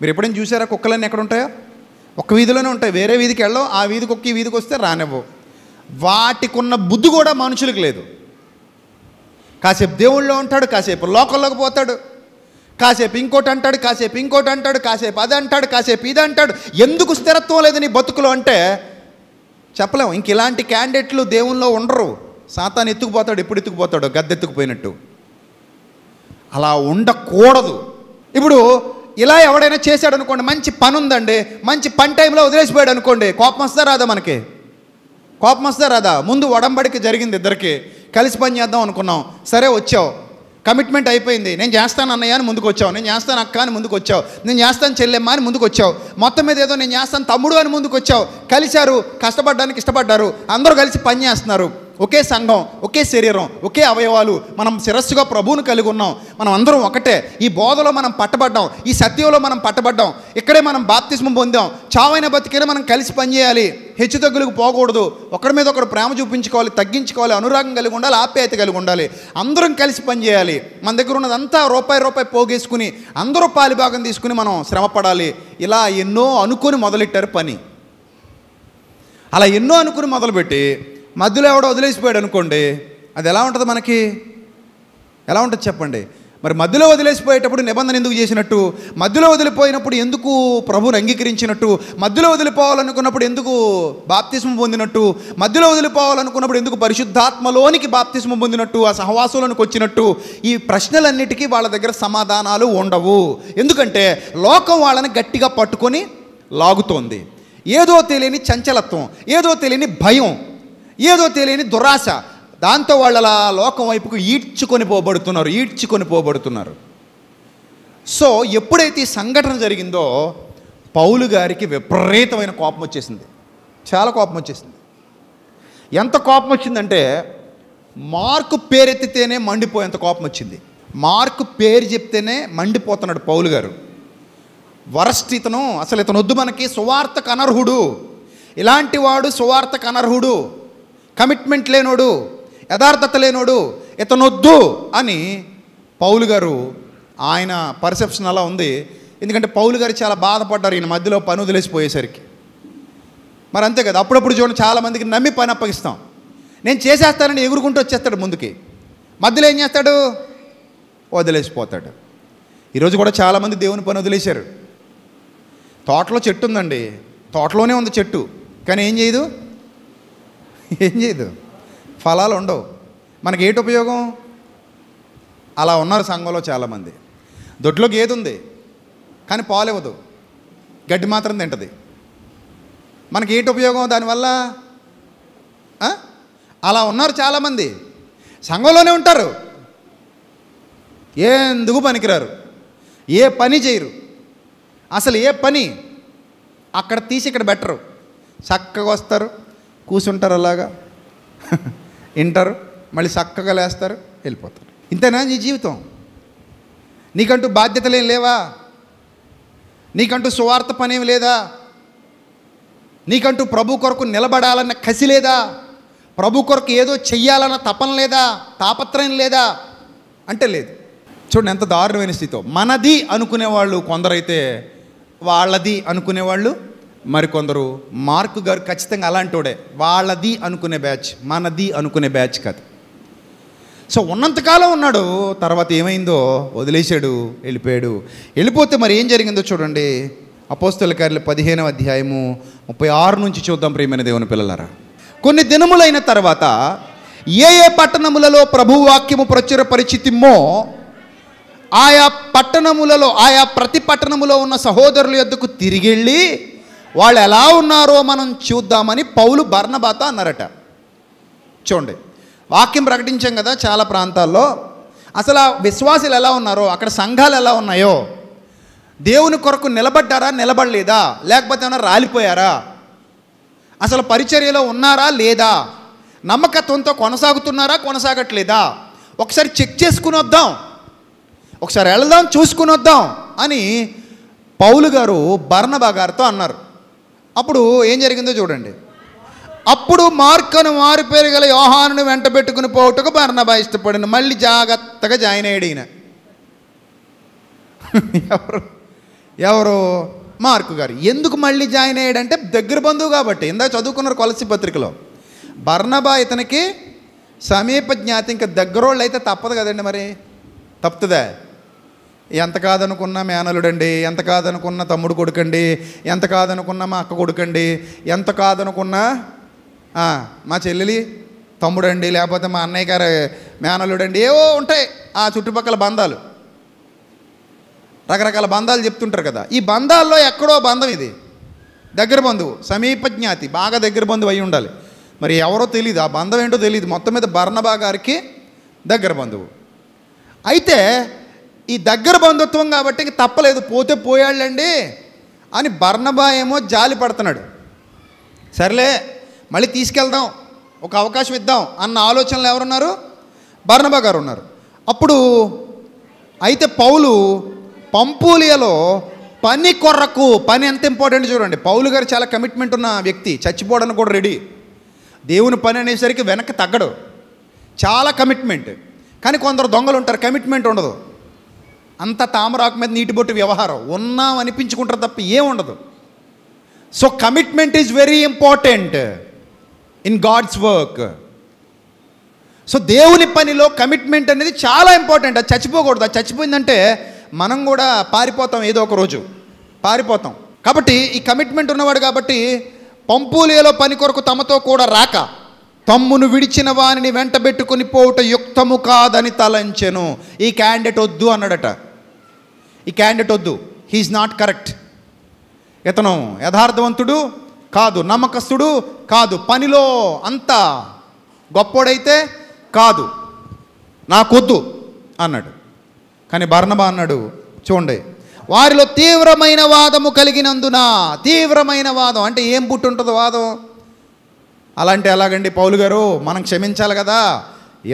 S1: మీరు ఎప్పుడైనా చూసారా కుక్కలన్నీ ఎక్కడ ఉంటాయో ఒక వీధిలోనే ఉంటాయి వేరే వీధికి వెళ్ళవు ఆ వీధికి ఒక్క వీధికి వస్తే రానివ్వవు వాటికున్న బుద్ధి కూడా మనుషులకు లేదు కాసేపు దేవుళ్ళో ఉంటాడు కాసేపు లోకల్లోకి పోతాడు కాసేపు ఇంకోటి అంటాడు కాసేపు ఇంకోటి అంటాడు కాసేపు అది అంటాడు కాసేపు ఇది అంటాడు ఎందుకు స్థిరత్వం లేదు నీ బతుకులో అంటే చెప్పలేము ఇంక ఇలాంటి క్యాండిడేట్లు దేవుల్లో ఉండరు సాతాన్ని ఎత్తుకుపోతాడు ఎప్పుడు ఎత్తుకుపోతాడు గద్దెత్తుకుపోయినట్టు అలా ఉండకూడదు ఇప్పుడు ఇలా ఎవడైనా చేశాడు అనుకోండి మంచి పని ఉందండి మంచి పని టైంలో వదిలేసిపోయాడు అనుకోండి కోపం వస్తా రాదా మనకి కోపం వస్తా రాదా ముందు వడంబడికి జరిగింది ఇద్దరికి కలిసి పని చేద్దాం అనుకున్నాం సరే వచ్చావు కమిట్మెంట్ అయిపోయింది నేను చేస్తాను అన్నయ్య అని ముందుకు వచ్చావు నేను చేస్తాను అక్క అని ముందుకు వచ్చావు నేను చేస్తాను చెల్లెమ్మ అని ముందుకు వచ్చావు మొత్తం మీద ఏదో నేను చేస్తాను తమ్ముడు అని ముందుకు వచ్చావు కలిశారు కష్టపడడానికి ఇష్టపడ్డారు అందరూ కలిసి పని చేస్తున్నారు ఒకే సంఘం ఒకే శరీరం ఒకే అవయవాలు మనం శిరస్సుగా ప్రభువును కలిగి ఉన్నాం మనం అందరం ఒకటే ఈ బోధలో మనం పట్టబడ్డాం ఈ సత్యంలో మనం పట్టబడ్డాం ఇక్కడే మనం బాప్తిస్మం పొందాం చావైన బతికైనా మనం కలిసి పనిచేయాలి హెచ్చు తగ్గులకు పోకూడదు ఒకరి మీద ఒకరు ప్రేమ చూపించుకోవాలి తగ్గించుకోవాలి అనురాగం కలిగి ఉండాలి ఆప్యాయత కలిగి ఉండాలి అందరం కలిసి పనిచేయాలి మన దగ్గర ఉన్నదంతా రూపాయి రూపాయి పోగేసుకుని అందరూ పాలిభాగం తీసుకుని మనం శ్రమపడాలి ఇలా ఎన్నో అనుకుని మొదలెట్టారు పని అలా ఎన్నో అనుకుని మొదలుపెట్టి మధ్యలో ఎవడో వదిలేసిపోయాడు అనుకోండి అది ఎలా ఉంటుంది మనకి ఎలా ఉంటుంది చెప్పండి మరి మధ్యలో వదిలేసిపోయేటప్పుడు నిబంధన ఎందుకు చేసినట్టు మధ్యలో వదిలిపోయినప్పుడు ఎందుకు ప్రభుని అంగీకరించినట్టు మధ్యలో వదిలిపోవాలనుకున్నప్పుడు ఎందుకు బాప్తిస్మ పొందినట్టు మధ్యలో వదిలిపోవాలనుకున్నప్పుడు ఎందుకు పరిశుద్ధాత్మలోనికి బాప్తిస్మ పొందినట్టు ఆ సహవాసంలోనికి వచ్చినట్టు ఈ ప్రశ్నలన్నిటికీ వాళ్ళ దగ్గర సమాధానాలు ఉండవు ఎందుకంటే లోకం వాళ్ళని గట్టిగా పట్టుకొని లాగుతోంది ఏదో తెలియని చంచలత్వం ఏదో తెలియని భయం ఏదో తెలియని దురాశ దాంతో వాళ్ళు అలా లోకం వైపుకు ఈడ్చుకొని పోబడుతున్నారు ఈడ్చుకొని పోబడుతున్నారు సో ఎప్పుడైతే ఈ సంఘటన జరిగిందో పౌలు గారికి విపరీతమైన కోపం వచ్చేసింది చాలా కోపం వచ్చేసింది ఎంత కోపం వచ్చిందంటే మార్కు పేరెత్తితేనే మండిపోయేంత కోపం వచ్చింది మార్కు పేరు చెప్తేనే మండిపోతున్నాడు పౌలు గారు వరస్ట్ ఇతను అసలు ఇతను వద్దు మనకి సువార్తకు అనర్హుడు ఇలాంటి వాడు సువార్తకు అనర్హుడు కమిట్మెంట్ లేనోడు యథార్థత లేనోడు ఇతనొద్దు అని పౌలు గారు ఆయన పర్సెప్షన్ అలా ఉంది ఎందుకంటే పౌలు గారు చాలా బాధపడ్డారు ఈయన మధ్యలో పని వదిలేసిపోయేసరికి మరి అంతే కదా అప్పుడప్పుడు చూడండి చాలామందికి నమ్మి పని అప్పగిస్తాం నేను చేసేస్తానని ఎగురుకుంటూ వచ్చేస్తాడు ముందుకి మధ్యలో ఏం చేస్తాడు వదిలేసిపోతాడు ఈరోజు కూడా చాలామంది దేవుని పని వదిలేశారు తోటలో చెట్టు ఉందండి తోటలోనే ఉంది చెట్టు కానీ ఏం చేయదు ఏం చేయదు ఫలాలు ఉండవు మనకి ఏటి ఉపయోగం అలా ఉన్నారు సంఘంలో చాలామంది దొడ్లో ఏది ఉంది కానీ పాలు ఇవ్వదు గడ్డి మాత్రం తింటుంది మనకి ఏటి ఉపయోగం దానివల్ల అలా ఉన్నారు చాలామంది సంఘంలోనే ఉంటారు ఎందుకు పనికిరారు ఏ పని చేయరు అసలు ఏ పని అక్కడ తీసి ఇక్కడ బెటరు చక్కగా వస్తారు కూర్చుంటారు అలాగా వింటారు మళ్ళీ చక్కగా లేస్తారు వెళ్ళిపోతారు ఇంతేనా నీ జీవితం నీకంటూ బాధ్యతలు ఏం లేవా నీకంటూ సువార్థ పనేం లేదా నీకంటూ ప్రభు కొరకు నిలబడాలన్న కసి లేదా ప్రభు కొరకు ఏదో చెయ్యాలన్న తపన లేదా తాపత్రయం లేదా అంటే లేదు చూడండి ఎంత దారుణమైన స్థితితో మనది అనుకునేవాళ్ళు కొందరైతే వాళ్ళది అనుకునేవాళ్ళు మరికొందరు మార్కు గారు ఖచ్చితంగా అలాంటోడే వాళ్ళది అనుకునే బ్యాచ్ మనది అనుకునే బ్యాచ్ కాదు సో ఉన్నంతకాలం ఉన్నాడు తర్వాత ఏమైందో వదిలేశాడు వెళ్ళిపోయాడు వెళ్ళిపోతే మరి ఏం జరిగిందో చూడండి అపోస్తుల కార్యలు పదిహేనవ అధ్యాయము ముప్పై ఆరు నుంచి చూద్దాం ప్రియమైన దేవుని పిల్లలారా కొన్ని దినములైన తర్వాత ఏ ఏ పట్టణములలో ప్రభు వాక్యము ప్రచుర పరిచితిమో ఆయా పట్టణములలో ఆయా ప్రతి పట్టణములో ఉన్న సహోదరుల యొద్దకు తిరిగి వెళ్ళి వాళ్ళు ఎలా ఉన్నారో మనం చూద్దామని పౌలు బర్ణబాత అన్నారట చూడండి వాక్యం ప్రకటించాం కదా చాలా ప్రాంతాల్లో అసలు ఆ విశ్వాసులు ఎలా ఉన్నారో అక్కడ సంఘాలు ఎలా ఉన్నాయో దేవుని కొరకు నిలబడ్డారా నిలబడలేదా లేకపోతే ఏమైనా రాలిపోయారా అసలు పరిచర్యలో ఉన్నారా లేదా నమ్మకత్వంతో కొనసాగుతున్నారా కొనసాగట్లేదా ఒకసారి చెక్ చేసుకుని వద్దాం ఒకసారి వెళదాం చూసుకుని వద్దాం అని పౌలు గారు బర్ణబా గారితో అన్నారు అప్పుడు ఏం జరిగిందో చూడండి అప్పుడు మార్కను మారు పేరు గల యోహాను వెంట పెట్టుకుని పోవటకు బర్ణబా ఇష్టపడిన మళ్ళీ జాగ్రత్తగా జాయిన్ అయ్యాడు ఈయన [LAUGHS] ఎవరు ఎవరు మార్కు గారు ఎందుకు మళ్ళీ జాయిన్ అయ్యాడంటే దగ్గర బంధువు కాబట్టి ఇందాక చదువుకున్నారు కొలసి పత్రికలో బర్ణబా ఇతనికి సమీప జ్ఞాతి ఇంకా దగ్గరోళ్ళు అయితే తప్పదు కదండి మరి తప్పుతుందా ఎంత కాదనుకున్న మేనలుడండి ఎంత కాదనుకున్న తమ్ముడు కొడుకండి ఎంత కాదనుకున్న మా అక్క కొడుకండి ఎంత కాదనుకున్న మా చెల్లెలి తమ్ముడండి లేకపోతే మా అన్నయ్య గారు మేనలుడండి ఏవో ఉంటాయి ఆ చుట్టుపక్కల బంధాలు రకరకాల బంధాలు చెప్తుంటారు కదా ఈ బంధాల్లో ఎక్కడో బంధం ఇది దగ్గర బంధువు సమీప జ్ఞాతి బాగా దగ్గర బంధువు అయి ఉండాలి మరి ఎవరో తెలియదు ఆ బంధం ఏంటో తెలియదు మొత్తం మీద బర్ణబా గారికి దగ్గర బంధువు అయితే ఈ దగ్గర బంధుత్వం కాబట్టి తప్పలేదు పోతే పోయాళ్ళండి అని బర్ణబా ఏమో జాలి పడుతున్నాడు సర్లే మళ్ళీ తీసుకెళ్దాం ఒక అవకాశం ఇద్దాం అన్న ఆలోచనలు ఎవరున్నారు బర్ణబా గారు ఉన్నారు అప్పుడు అయితే పౌలు పంపూలియలో పని కొర్రకు పని ఎంత ఇంపార్టెంట్ చూడండి పౌలు గారు చాలా కమిట్మెంట్ ఉన్న వ్యక్తి చచ్చిపోవడానికి కూడా రెడీ దేవుని పని అనేసరికి వెనక్కి తగ్గడు చాలా కమిట్మెంట్ కానీ కొందరు దొంగలు ఉంటారు కమిట్మెంట్ ఉండదు అంత తామరాకు మీద నీటి బొట్టు వ్యవహారం ఉన్నాం అనిపించుకుంటారు తప్ప ఏముండదు so commitment is very important in God's work so దేవుని పనిలో కమిట్మెంట్ అనేది చాలా ఇంపార్టెంట్ అది చచ్చిపోకూడదు అది చచ్చిపోయిందంటే మనం కూడా పారిపోతాం ఏదో ఒక రోజు పారిపోతాం కాబట్టి ఈ కమిట్మెంట్ ఉన్నవాడు కాబట్టి పంపులేలో పని కొరకు తమతో కూడా రాక తమ్మును విడిచిన వానిని వెంటబెట్టుకుని పోవుట యుక్తము కాదని తలంచెను ఈ క్యాండిడేట్ వద్దు అన్నాడట ఈ క్యాండిడేట్ వద్దు హీఈస్ నాట్ కరెక్ట్ ఇతను యథార్థవంతుడు కాదు నమ్మకస్తుడు కాదు పనిలో అంత గొప్పోడైతే కాదు నాకొద్దు అన్నాడు కానీ బర్ణబా అన్నాడు చూడండి వారిలో తీవ్రమైన వాదము కలిగినందున తీవ్రమైన వాదం అంటే ఏం పుట్టుంటుందో వాదం అలాంటి ఎలాగండి పౌలు గారు మనం క్షమించాలి కదా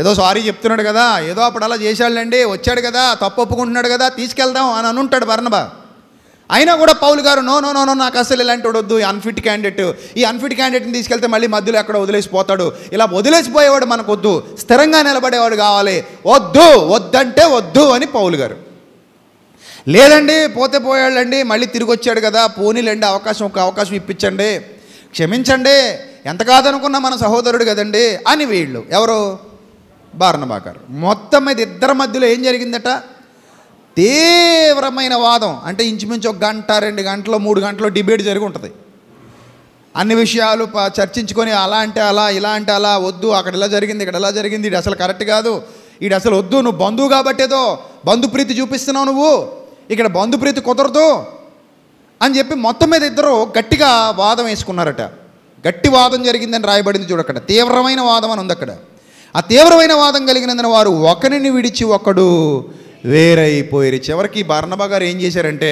S1: ఏదో సారీ చెప్తున్నాడు కదా ఏదో అప్పుడు అలా చేశాళ్ళండి వచ్చాడు కదా తప్పు ఒప్పుకుంటున్నాడు కదా తీసుకెళ్దాం అని అనుంటాడు వర్ణబా అయినా కూడా పౌలు గారు నో నో నో నో నాకు అసలు ఇలాంటి వద్దు ఈ అన్ఫిట్ క్యాండిడేట్ ఈ అన్ఫిట్ క్యాండిడేట్ని తీసుకెళ్తే మళ్ళీ మధ్యలో ఎక్కడ వదిలేసిపోతాడు ఇలా వదిలేసిపోయేవాడు మనకు వద్దు స్థిరంగా నిలబడేవాడు కావాలి వద్దు వద్దంటే వద్దు అని పౌలు గారు లేదండి పోతే పోయాళ్ళండి మళ్ళీ తిరిగి వచ్చాడు కదా పోనీలండి అవకాశం ఒక అవకాశం ఇప్పించండి క్షమించండి ఎంత కాదనుకున్నా మన సహోదరుడు కదండి అని వీళ్ళు ఎవరు బార్నబాకర్ మొత్తం మీద ఇద్దరి మధ్యలో ఏం జరిగిందట తీవ్రమైన వాదం అంటే ఇంచుమించు ఒక గంట రెండు గంటలు మూడు గంటలు డిబేట్ జరిగి ఉంటుంది అన్ని విషయాలు చర్చించుకొని అలా అంటే అలా ఇలా అంటే అలా వద్దు అక్కడ ఇలా జరిగింది ఇక్కడ ఇలా జరిగింది ఇది అసలు కరెక్ట్ కాదు ఇది అసలు వద్దు నువ్వు బంధువు కాబట్టేదో ప్రీతి చూపిస్తున్నావు నువ్వు ఇక్కడ బంధు ప్రీతి కుదరదు అని చెప్పి మొత్తం మీద ఇద్దరు గట్టిగా వాదం వేసుకున్నారట గట్టి వాదం జరిగిందని రాయబడింది చూడక్కడ తీవ్రమైన వాదం అని ఉంది అక్కడ ఆ తీవ్రమైన వాదం కలిగినందున వారు ఒకరిని విడిచి ఒకడు వేరైపోయారు చివరికి బర్ణబా గారు ఏం చేశారంటే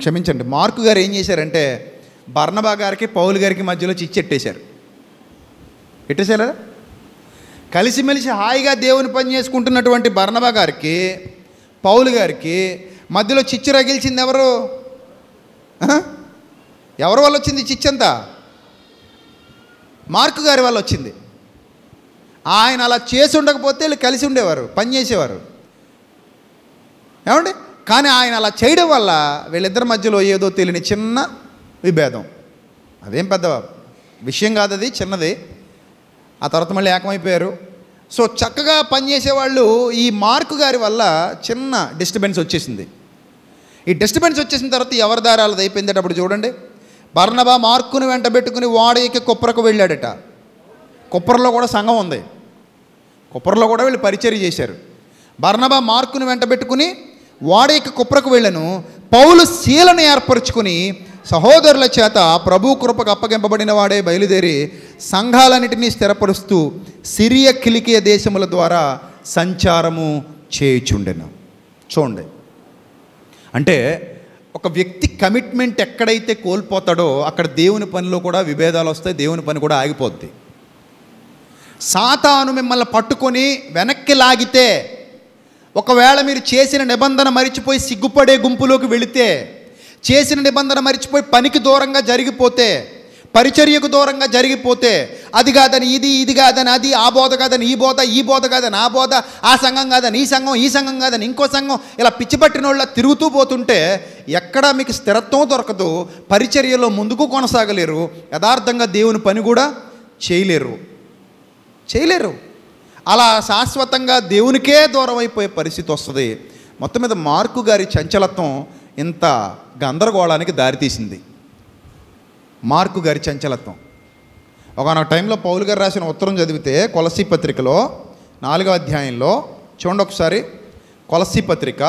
S1: క్షమించండి మార్కు గారు ఏం చేశారంటే బర్ణబా గారికి పౌలు గారికి మధ్యలో ఎట్టేశారు ఎట్టేశారా కలిసిమెలిసి హాయిగా దేవుని పని చేసుకుంటున్నటువంటి బర్ణబా గారికి పౌలు గారికి మధ్యలో చిచ్చు రగిల్చింది ఎవరు ఎవరి వల్ల వచ్చింది చిచ్చంతా మార్కు గారి వల్ల వచ్చింది ఆయన అలా చేసి ఉండకపోతే వీళ్ళు కలిసి ఉండేవారు పనిచేసేవారు ఏమండి కానీ ఆయన అలా చేయడం వల్ల వీళ్ళిద్దరి మధ్యలో ఏదో తెలియని చిన్న విభేదం అదేం పెద్ద విషయం కాదు అది చిన్నది ఆ తర్వాత మళ్ళీ ఏకమైపోయారు సో చక్కగా పనిచేసేవాళ్ళు ఈ మార్కు గారి వల్ల చిన్న డిస్టర్బెన్స్ వచ్చేసింది ఈ డిస్టర్బెన్స్ వచ్చేసిన తర్వాత ఎవరి దారాలది అయిపోయిందట అప్పుడు చూడండి బర్ణబా మార్కును వెంట పెట్టుకుని వాడేకి కుప్పరకు వెళ్ళాడట కుప్పర్లో కూడా సంఘం ఉంది కుప్పర్లో కూడా వీళ్ళు పరిచర్య చేశారు బర్ణబా మార్కును వెంటబెట్టుకుని వాడ యొక్క కుప్పరకు వెళ్ళను పౌలు శీలను ఏర్పరచుకుని సహోదరుల చేత ప్రభు కృపకు అప్పగింపబడిన వాడే బయలుదేరి సంఘాలన్నిటినీ స్థిరపరుస్తూ సిరియ కిలికియ దేశముల ద్వారా సంచారము చేయుచుండెను చూడండి అంటే ఒక వ్యక్తి కమిట్మెంట్ ఎక్కడైతే కోల్పోతాడో అక్కడ దేవుని పనిలో కూడా విభేదాలు వస్తాయి దేవుని పని కూడా ఆగిపోద్ది సాతాను మిమ్మల్ని పట్టుకొని వెనక్కి లాగితే ఒకవేళ మీరు చేసిన నిబంధన మరిచిపోయి సిగ్గుపడే గుంపులోకి వెళితే చేసిన నిబంధన మరిచిపోయి పనికి దూరంగా జరిగిపోతే పరిచర్యకు దూరంగా జరిగిపోతే అది కాదని ఇది ఇది కాదని అది ఆ బోధ కాదని ఈ బోధ ఈ బోధ కాదని ఆ బోధ ఆ సంఘం కాదని ఈ సంఘం ఈ సంఘం కాదని ఇంకో సంఘం ఇలా పిచ్చిపట్టిన వాళ్ళ తిరుగుతూ పోతుంటే ఎక్కడ మీకు స్థిరత్వం దొరకదు పరిచర్యలో ముందుకు కొనసాగలేరు యథార్థంగా దేవుని పని కూడా చేయలేరు చేయలేరు అలా శాశ్వతంగా దేవునికే దూరం అయిపోయే పరిస్థితి వస్తుంది మొత్తం మీద మార్కు గారి చంచలత్వం ఇంత గందరగోళానికి దారితీసింది మార్కు గారి చంచలత్వం ఒకనొక టైంలో పౌలు గారు రాసిన ఉత్తరం చదివితే కొలసీ పత్రికలో నాలుగవ అధ్యాయంలో చూడండి ఒకసారి కొలసీ పత్రిక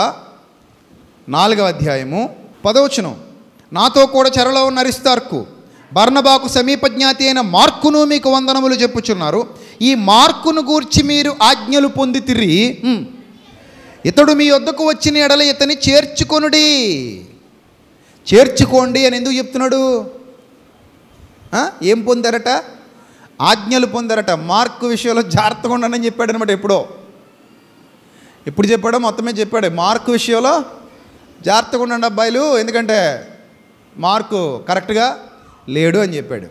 S1: నాలుగవ అధ్యాయము పదవచనం నాతో కూడా చెరలో ఉన్న అరిస్తార్కు బర్ణబాకు సమీపజ్ఞాతి అయిన మార్కును మీకు వందనములు చెప్పుచున్నారు ఈ మార్కును గూర్చి మీరు ఆజ్ఞలు పొందితిరి ఇతడు మీ వద్దకు వచ్చిన ఎడల ఇతని చేర్చుకొనుడి చేర్చుకోండి అని ఎందుకు చెప్తున్నాడు ఏం పొందారట ఆజ్ఞలు పొందారట మార్కు విషయంలో జాగ్రత్తగా ఉండనని చెప్పాడు అనమాట ఎప్పుడో ఎప్పుడు చెప్పాడో మొత్తమే చెప్పాడు మార్కు విషయంలో జాగ్రత్తగా ఉండండి అబ్బాయిలు ఎందుకంటే మార్కు కరెక్ట్గా లేడు అని చెప్పాడు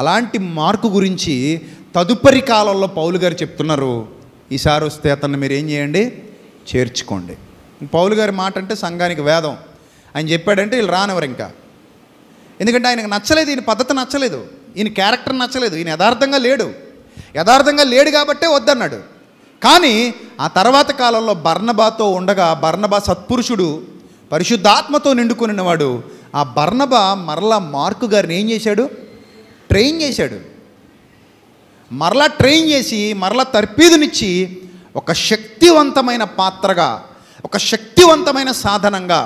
S1: అలాంటి మార్కు గురించి తదుపరి కాలంలో పౌలు గారు చెప్తున్నారు ఈసారి వస్తే అతన్ని మీరు ఏం చేయండి చేర్చుకోండి పౌలు గారి మాట అంటే సంఘానికి వేదం ఆయన చెప్పాడంటే వీళ్ళు రానివరు ఇంకా ఎందుకంటే ఆయనకు నచ్చలేదు ఈయన పద్ధతి నచ్చలేదు ఈయన క్యారెక్టర్ నచ్చలేదు ఈయన యథార్థంగా లేడు యథార్థంగా లేడు కాబట్టే వద్దన్నాడు కానీ ఆ తర్వాత కాలంలో బర్ణబాతో ఉండగా బర్ణబా సత్పురుషుడు పరిశుద్ధాత్మతో నిండుకునినవాడు ఆ బర్ణబ మరలా మార్కు గారిని ఏం చేశాడు ట్రైన్ చేశాడు మరలా ట్రైన్ చేసి మరలా తర్పీదునిచ్చి ఒక శక్తివంతమైన పాత్రగా ఒక శక్తివంతమైన సాధనంగా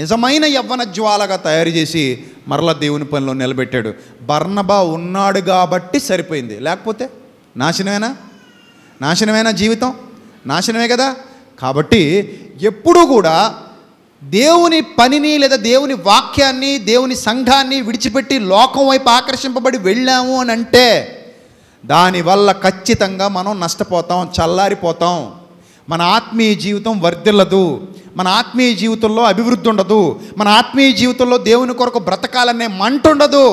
S1: నిజమైన యవ్వన జ్వాలగా తయారు చేసి మరలా దేవుని పనిలో నిలబెట్టాడు బర్ణబా ఉన్నాడు కాబట్టి సరిపోయింది లేకపోతే నాశనమేనా నాశనమేనా జీవితం నాశనమే కదా కాబట్టి ఎప్పుడూ కూడా దేవుని పనిని లేదా దేవుని వాక్యాన్ని దేవుని సంఘాన్ని విడిచిపెట్టి లోకం వైపు ఆకర్షింపబడి వెళ్ళాము అని అంటే దానివల్ల ఖచ్చితంగా మనం నష్టపోతాం చల్లారిపోతాం మన ఆత్మీయ జీవితం వర్ధిల్లదు మన ఆత్మీయ జీవితంలో అభివృద్ధి ఉండదు మన ఆత్మీయ జీవితంలో దేవుని కొరకు బ్రతకాలనే మంట ఉండదు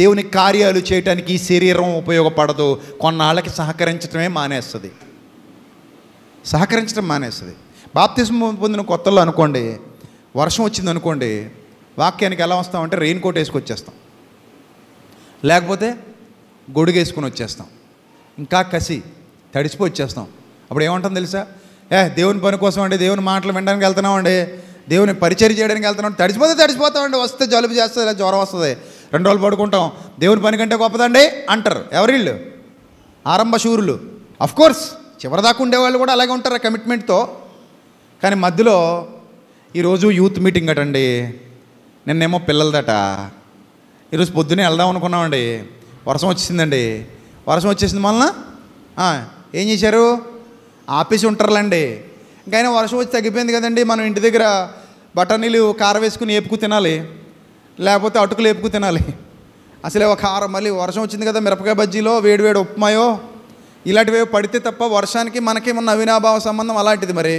S1: దేవుని కార్యాలు చేయడానికి ఈ శరీరం ఉపయోగపడదు కొన్నాళ్ళకి సహకరించడమే మానేస్తుంది సహకరించడం మానేస్తుంది బాప్తిజం పొందిన కొత్తలో అనుకోండి వర్షం వచ్చింది అనుకోండి వాక్యానికి ఎలా వస్తామంటే రెయిన్ కోట్ వేసుకొచ్చేస్తాం లేకపోతే గొడుగేసుకుని వచ్చేస్తాం ఇంకా కసి తడిసిపోయి వచ్చేస్తాం అప్పుడు ఏమంటాం తెలుసా ఏ దేవుని పని కోసం అండి దేవుని మాటలు వినడానికి వెళ్తున్నామండి దేవుని పరిచయం చేయడానికి వెళ్తున్నాం తడిచిపోతే తడిచిపోతామండి వస్తే జలుబు చేస్తుంది జ్వరం వస్తుంది రెండు రోజులు పడుకుంటాం దేవుని పని కంటే గొప్పదండి అంటారు ఎవరిళ్ళు ఆరంభ శూరులు అఫ్కోర్స్ చివరిదాకా ఉండేవాళ్ళు కూడా అలాగే ఉంటారు కమిట్మెంట్తో కానీ మధ్యలో ఈరోజు యూత్ మీటింగ్ అటండి నిన్నేమో పిల్లలదట ఈరోజు పొద్దునే వెళ్దాం అనుకున్నామండి వర్షం వచ్చిందండి వర్షం వచ్చేసింది మళ్ళీ ఏం చేశారు ఆపేసి ఉంటారులేండి ఇంకైనా వర్షం వచ్చి తగ్గిపోయింది కదండి మనం ఇంటి దగ్గర బఠానీలు కార వేసుకుని ఏపుకు తినాలి లేకపోతే అటుకులు ఏపుకు తినాలి అసలే ఒక కారం మళ్ళీ వర్షం వచ్చింది కదా మిరపకాయ బజ్జీలో వేడివేడి ఉప్మాయో ఇలాంటివి పడితే తప్ప వర్షానికి మనకి ఉన్న అవినాభావ సంబంధం అలాంటిది మరి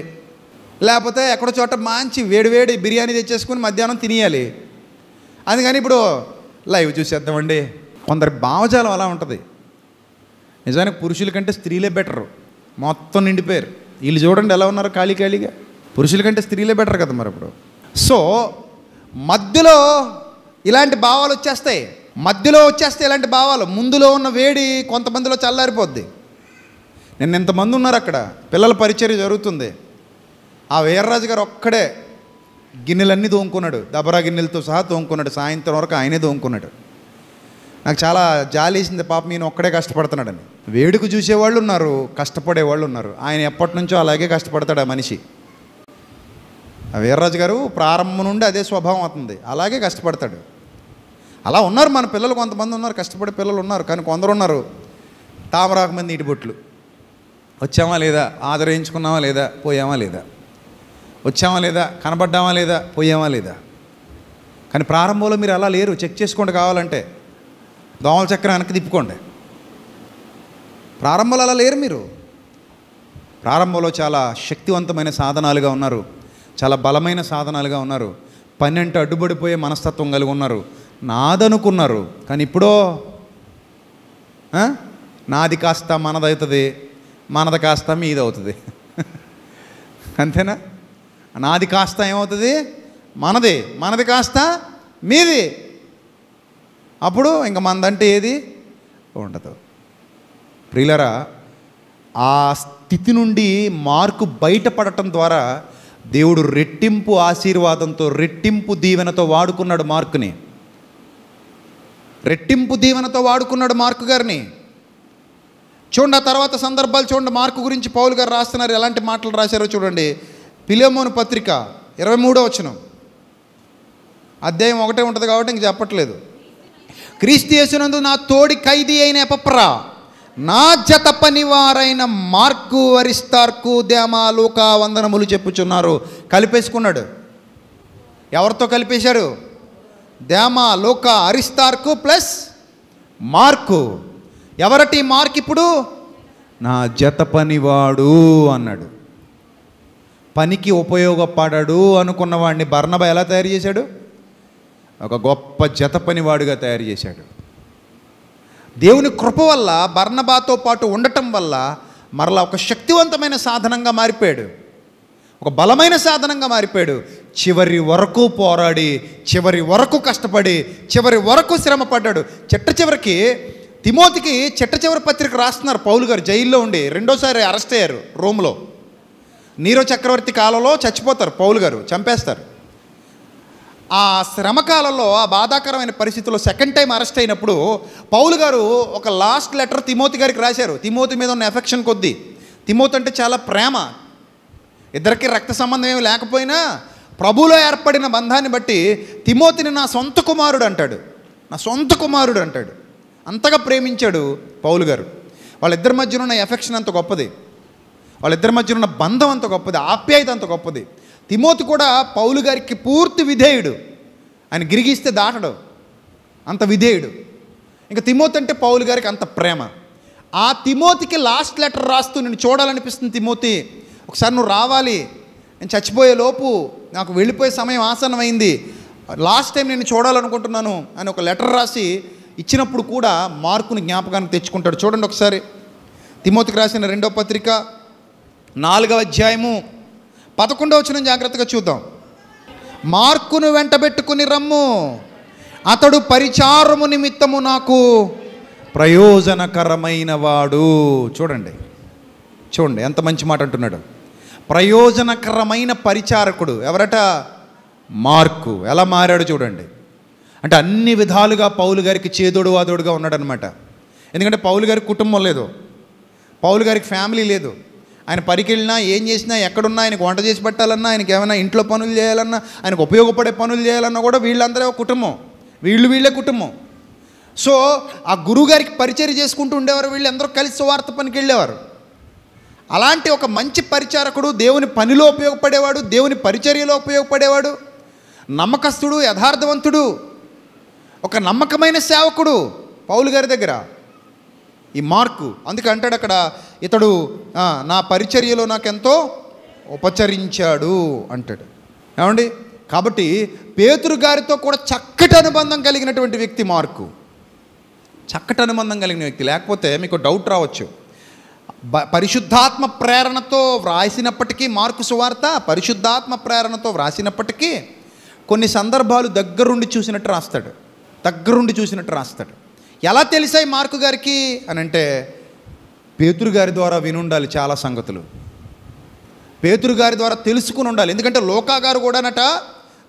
S1: లేకపోతే ఎక్కడో చోట మంచి వేడివేడి బిర్యానీ తెచ్చేసుకుని మధ్యాహ్నం తినేయాలి అందుకని ఇప్పుడు లైవ్ చూసేద్దామండి కొందరి భావజాలం అలా ఉంటుంది నిజానికి పురుషుల కంటే స్త్రీలే బెటరు మొత్తం నిండిపోయారు వీళ్ళు చూడండి ఎలా ఉన్నారు ఖాళీ ఖాళీగా పురుషుల కంటే స్త్రీలే బెటర్ కదా మరి ఇప్పుడు సో మధ్యలో ఇలాంటి భావాలు వచ్చేస్తాయి మధ్యలో వచ్చేస్తాయి ఇలాంటి భావాలు ముందులో ఉన్న వేడి కొంతమందిలో చల్లారిపోద్ది నిన్న ఇంతమంది ఉన్నారు అక్కడ పిల్లల పరిచయం జరుగుతుంది ఆ వీర్రాజు గారు ఒక్కడే గిన్నెలన్నీ తోముకున్నాడు దబరా గిన్నెలతో సహా తోముకున్నాడు సాయంత్రం వరకు ఆయనే తోముకున్నాడు నాకు చాలా జాలేసింది పాప నేను ఒక్కడే కష్టపడుతున్నాడని వేడుక చూసేవాళ్ళు ఉన్నారు కష్టపడేవాళ్ళు ఉన్నారు ఆయన ఎప్పటి నుంచో అలాగే కష్టపడతాడు ఆ మనిషి వీర్రాజు గారు ప్రారంభం నుండి అదే స్వభావం అవుతుంది అలాగే కష్టపడతాడు అలా ఉన్నారు మన పిల్లలు కొంతమంది ఉన్నారు కష్టపడే పిల్లలు ఉన్నారు కానీ కొందరు ఉన్నారు తామరాకమంది నీటి బొట్లు వచ్చామా లేదా ఆదరించుకున్నామా లేదా పోయామా లేదా వచ్చామా లేదా కనబడ్డామా లేదా పోయామా లేదా కానీ ప్రారంభంలో మీరు అలా లేరు చెక్ చేసుకోండి కావాలంటే దోమల చక్రం వెనక్కి తిప్పుకోండి ప్రారంభంలో అలా లేరు మీరు ప్రారంభంలో చాలా శక్తివంతమైన సాధనాలుగా ఉన్నారు చాలా బలమైన సాధనాలుగా ఉన్నారు పని అడ్డుపడిపోయే మనస్తత్వం కలిగి ఉన్నారు నాదనుకున్నారు కానీ ఇప్పుడో నాది కాస్త మనదవుతుంది మనది కాస్త మీదవుతుంది [LAUGHS] అంతేనా నాది కాస్త ఏమవుతుంది మనది మనది కాస్త మీది అప్పుడు ఇంక మనదంటే ఏది ఉండదు ప్రియులరా ఆ స్థితి నుండి మార్కు బయటపడటం ద్వారా దేవుడు రెట్టింపు ఆశీర్వాదంతో రెట్టింపు దీవెనతో వాడుకున్నాడు మార్కుని రెట్టింపు దీవెనతో వాడుకున్నాడు మార్కు గారిని చూడండి ఆ తర్వాత సందర్భాలు చూడండి మార్కు గురించి పౌలు గారు రాస్తున్నారు ఎలాంటి మాటలు రాశారో చూడండి పిలేమోను పత్రిక ఇరవై మూడో వచనం అధ్యాయం ఒకటే ఉంటుంది కాబట్టి ఇంక చెప్పట్లేదు క్రీస్తు యేసునందు నా తోడి ఖైదీ అయిన ఎపప్రా నా జత పనివారైన మార్కు వరిస్తార్కు కా వందనములు చెప్పుచున్నారు కలిపేసుకున్నాడు ఎవరితో కలిపేశాడు దేమా లోక అరిస్తార్కు ప్లస్ మార్కు ఎవరటి మార్క్ ఇప్పుడు నా జత పనివాడు అన్నాడు పనికి ఉపయోగపడడు అనుకున్న వాడిని బర్ణబ ఎలా తయారు చేశాడు ఒక గొప్ప జత పనివాడుగా తయారు చేశాడు దేవుని కృప వల్ల బర్ణబాతో పాటు ఉండటం వల్ల మరలా ఒక శక్తివంతమైన సాధనంగా మారిపోయాడు ఒక బలమైన సాధనంగా మారిపోయాడు చివరి వరకు పోరాడి చివరి వరకు కష్టపడి చివరి వరకు శ్రమ పడ్డాడు చెట్ట చివరికి తిమోతికి చెట్ట చివరి పత్రిక రాస్తున్నారు పౌలు గారు జైల్లో ఉండి రెండోసారి అరెస్ట్ అయ్యారు రోమ్లో నీరో చక్రవర్తి కాలంలో చచ్చిపోతారు పౌలు గారు చంపేస్తారు ఆ శ్రమకాలంలో ఆ బాధాకరమైన పరిస్థితుల్లో సెకండ్ టైం అరెస్ట్ అయినప్పుడు పౌలు గారు ఒక లాస్ట్ లెటర్ తిమోతి గారికి రాశారు తిమోతి మీద ఉన్న ఎఫెక్షన్ కొద్దీ తిమోతి అంటే చాలా ప్రేమ ఇద్దరికి రక్త సంబంధం ఏమి లేకపోయినా ప్రభులో ఏర్పడిన బంధాన్ని బట్టి తిమోతిని నా సొంత కుమారుడు అంటాడు నా సొంత కుమారుడు అంటాడు అంతగా ప్రేమించాడు పౌలు గారు వాళ్ళిద్దరి మధ్యన ఉన్న ఎఫెక్షన్ అంత గొప్పది వాళ్ళిద్దరి మధ్య ఉన్న బంధం అంత గొప్పది ఆప్యాయత అంత గొప్పది తిమోతి కూడా పౌలు గారికి పూర్తి విధేయుడు ఆయన గిరిగిస్తే దాటడు అంత విధేయుడు ఇంకా తిమోతి అంటే పౌలు గారికి అంత ప్రేమ ఆ తిమోతికి లాస్ట్ లెటర్ రాస్తూ నేను చూడాలనిపిస్తుంది తిమోతి ఒకసారి నువ్వు రావాలి నేను చచ్చిపోయే లోపు నాకు వెళ్ళిపోయే సమయం ఆసన్నమైంది లాస్ట్ టైం నేను చూడాలనుకుంటున్నాను అని ఒక లెటర్ రాసి ఇచ్చినప్పుడు కూడా మార్కుని జ్ఞాపకాన్ని తెచ్చుకుంటాడు చూడండి ఒకసారి తిమోతికి రాసిన రెండో పత్రిక నాలుగవ అధ్యాయము పదకొండవ వచ్చిన జాగ్రత్తగా చూద్దాం మార్కును వెంటబెట్టుకుని రమ్ము అతడు పరిచారము నిమిత్తము నాకు ప్రయోజనకరమైన వాడు చూడండి చూడండి ఎంత మంచి మాట అంటున్నాడు ప్రయోజనకరమైన పరిచారకుడు ఎవరట మార్కు ఎలా మారాడు చూడండి అంటే అన్ని విధాలుగా పౌలు గారికి చేదోడు వాదోడుగా ఉన్నాడనమాట ఎందుకంటే పౌలు గారికి కుటుంబం లేదు పౌలు గారికి ఫ్యామిలీ లేదు ఆయన పరికెళ్ళినా ఏం చేసినా ఎక్కడున్నా ఆయనకు వంట చేసి పెట్టాలన్నా ఆయనకి ఏమైనా ఇంట్లో పనులు చేయాలన్నా ఆయనకు ఉపయోగపడే పనులు చేయాలన్నా కూడా వీళ్ళందరూ కుటుంబం వీళ్ళు వీళ్ళే కుటుంబం సో ఆ గురువుగారికి పరిచయం చేసుకుంటూ ఉండేవారు వీళ్ళందరూ కలిసి వార్త పనికి వెళ్ళేవారు అలాంటి ఒక మంచి పరిచారకుడు దేవుని పనిలో ఉపయోగపడేవాడు దేవుని పరిచర్యలో ఉపయోగపడేవాడు నమ్మకస్తుడు యథార్థవంతుడు ఒక నమ్మకమైన సేవకుడు పౌలు గారి దగ్గర ఈ మార్కు అందుకే అంటాడు అక్కడ ఇతడు నా పరిచర్యలో నాకెంతో ఉపచరించాడు అంటాడు ఏమండి కాబట్టి పేతురు గారితో కూడా చక్కటి అనుబంధం కలిగినటువంటి వ్యక్తి మార్కు చక్కటి అనుబంధం కలిగిన వ్యక్తి లేకపోతే మీకు డౌట్ రావచ్చు పరిశుద్ధాత్మ ప్రేరణతో వ్రాసినప్పటికీ మార్కు సువార్త పరిశుద్ధాత్మ ప్రేరణతో వ్రాసినప్పటికీ కొన్ని సందర్భాలు దగ్గరుండి చూసినట్టు రాస్తాడు దగ్గరుండి చూసినట్టు రాస్తాడు ఎలా తెలిసాయి మార్కు గారికి అని అంటే పేతురు గారి ద్వారా వినుండాలి చాలా సంగతులు పేతురు గారి ద్వారా తెలుసుకుని ఉండాలి ఎందుకంటే లోకా గారు కూడానట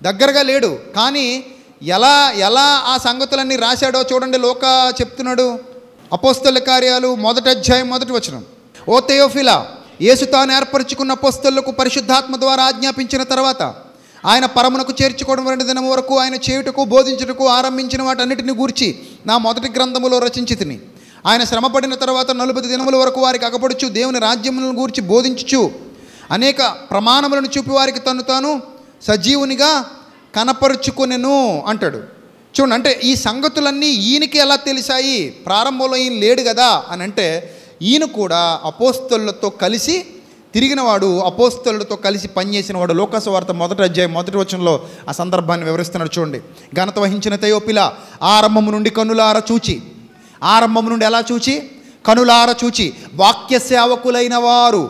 S1: దగ్గరగా లేడు కానీ ఎలా ఎలా ఆ సంగతులన్నీ రాశాడో చూడండి లోక చెప్తున్నాడు అపోస్తల కార్యాలు మొదటి అధ్యాయం మొదటి వచనం ఓ తెయోఫిలా యేసు తాను ఏర్పరచుకున్న అపోస్తలకు పరిశుద్ధాత్మ ద్వారా ఆజ్ఞాపించిన తర్వాత ఆయన పరమునకు చేర్చుకోవడం రెండు దినం వరకు ఆయన చేయుటకు బోధించుటకు ఆరంభించిన వాటన్నిటిని గూర్చి నా మొదటి గ్రంథములో రచించి తిని ఆయన శ్రమపడిన తర్వాత నలభై దినముల వరకు వారికి అగపడుచు దేవుని రాజ్యములను గూర్చి బోధించుచు అనేక ప్రమాణములను చూపి వారికి తను తాను సజీవునిగా కనపరుచుకునేను అంటాడు చూడండి అంటే ఈ సంగతులన్నీ ఈయనకి ఎలా తెలిసాయి ప్రారంభంలో ఈయన లేడు కదా అని అంటే ఈయన కూడా అపోస్తలతో కలిసి తిరిగినవాడు అపోస్తలతో కలిసి పనిచేసిన వాడు లోకాసు వార్త మొదటి అధ్యాయం మొదటి వచనంలో ఆ సందర్భాన్ని వివరిస్తున్నాడు చూడండి ఘనత వహించిన తయోపిల ఆరంభము నుండి కన్నులార చూచి ఆరంభం నుండి ఎలా చూచి కనులార చూచి వాక్య సేవకులైన వారు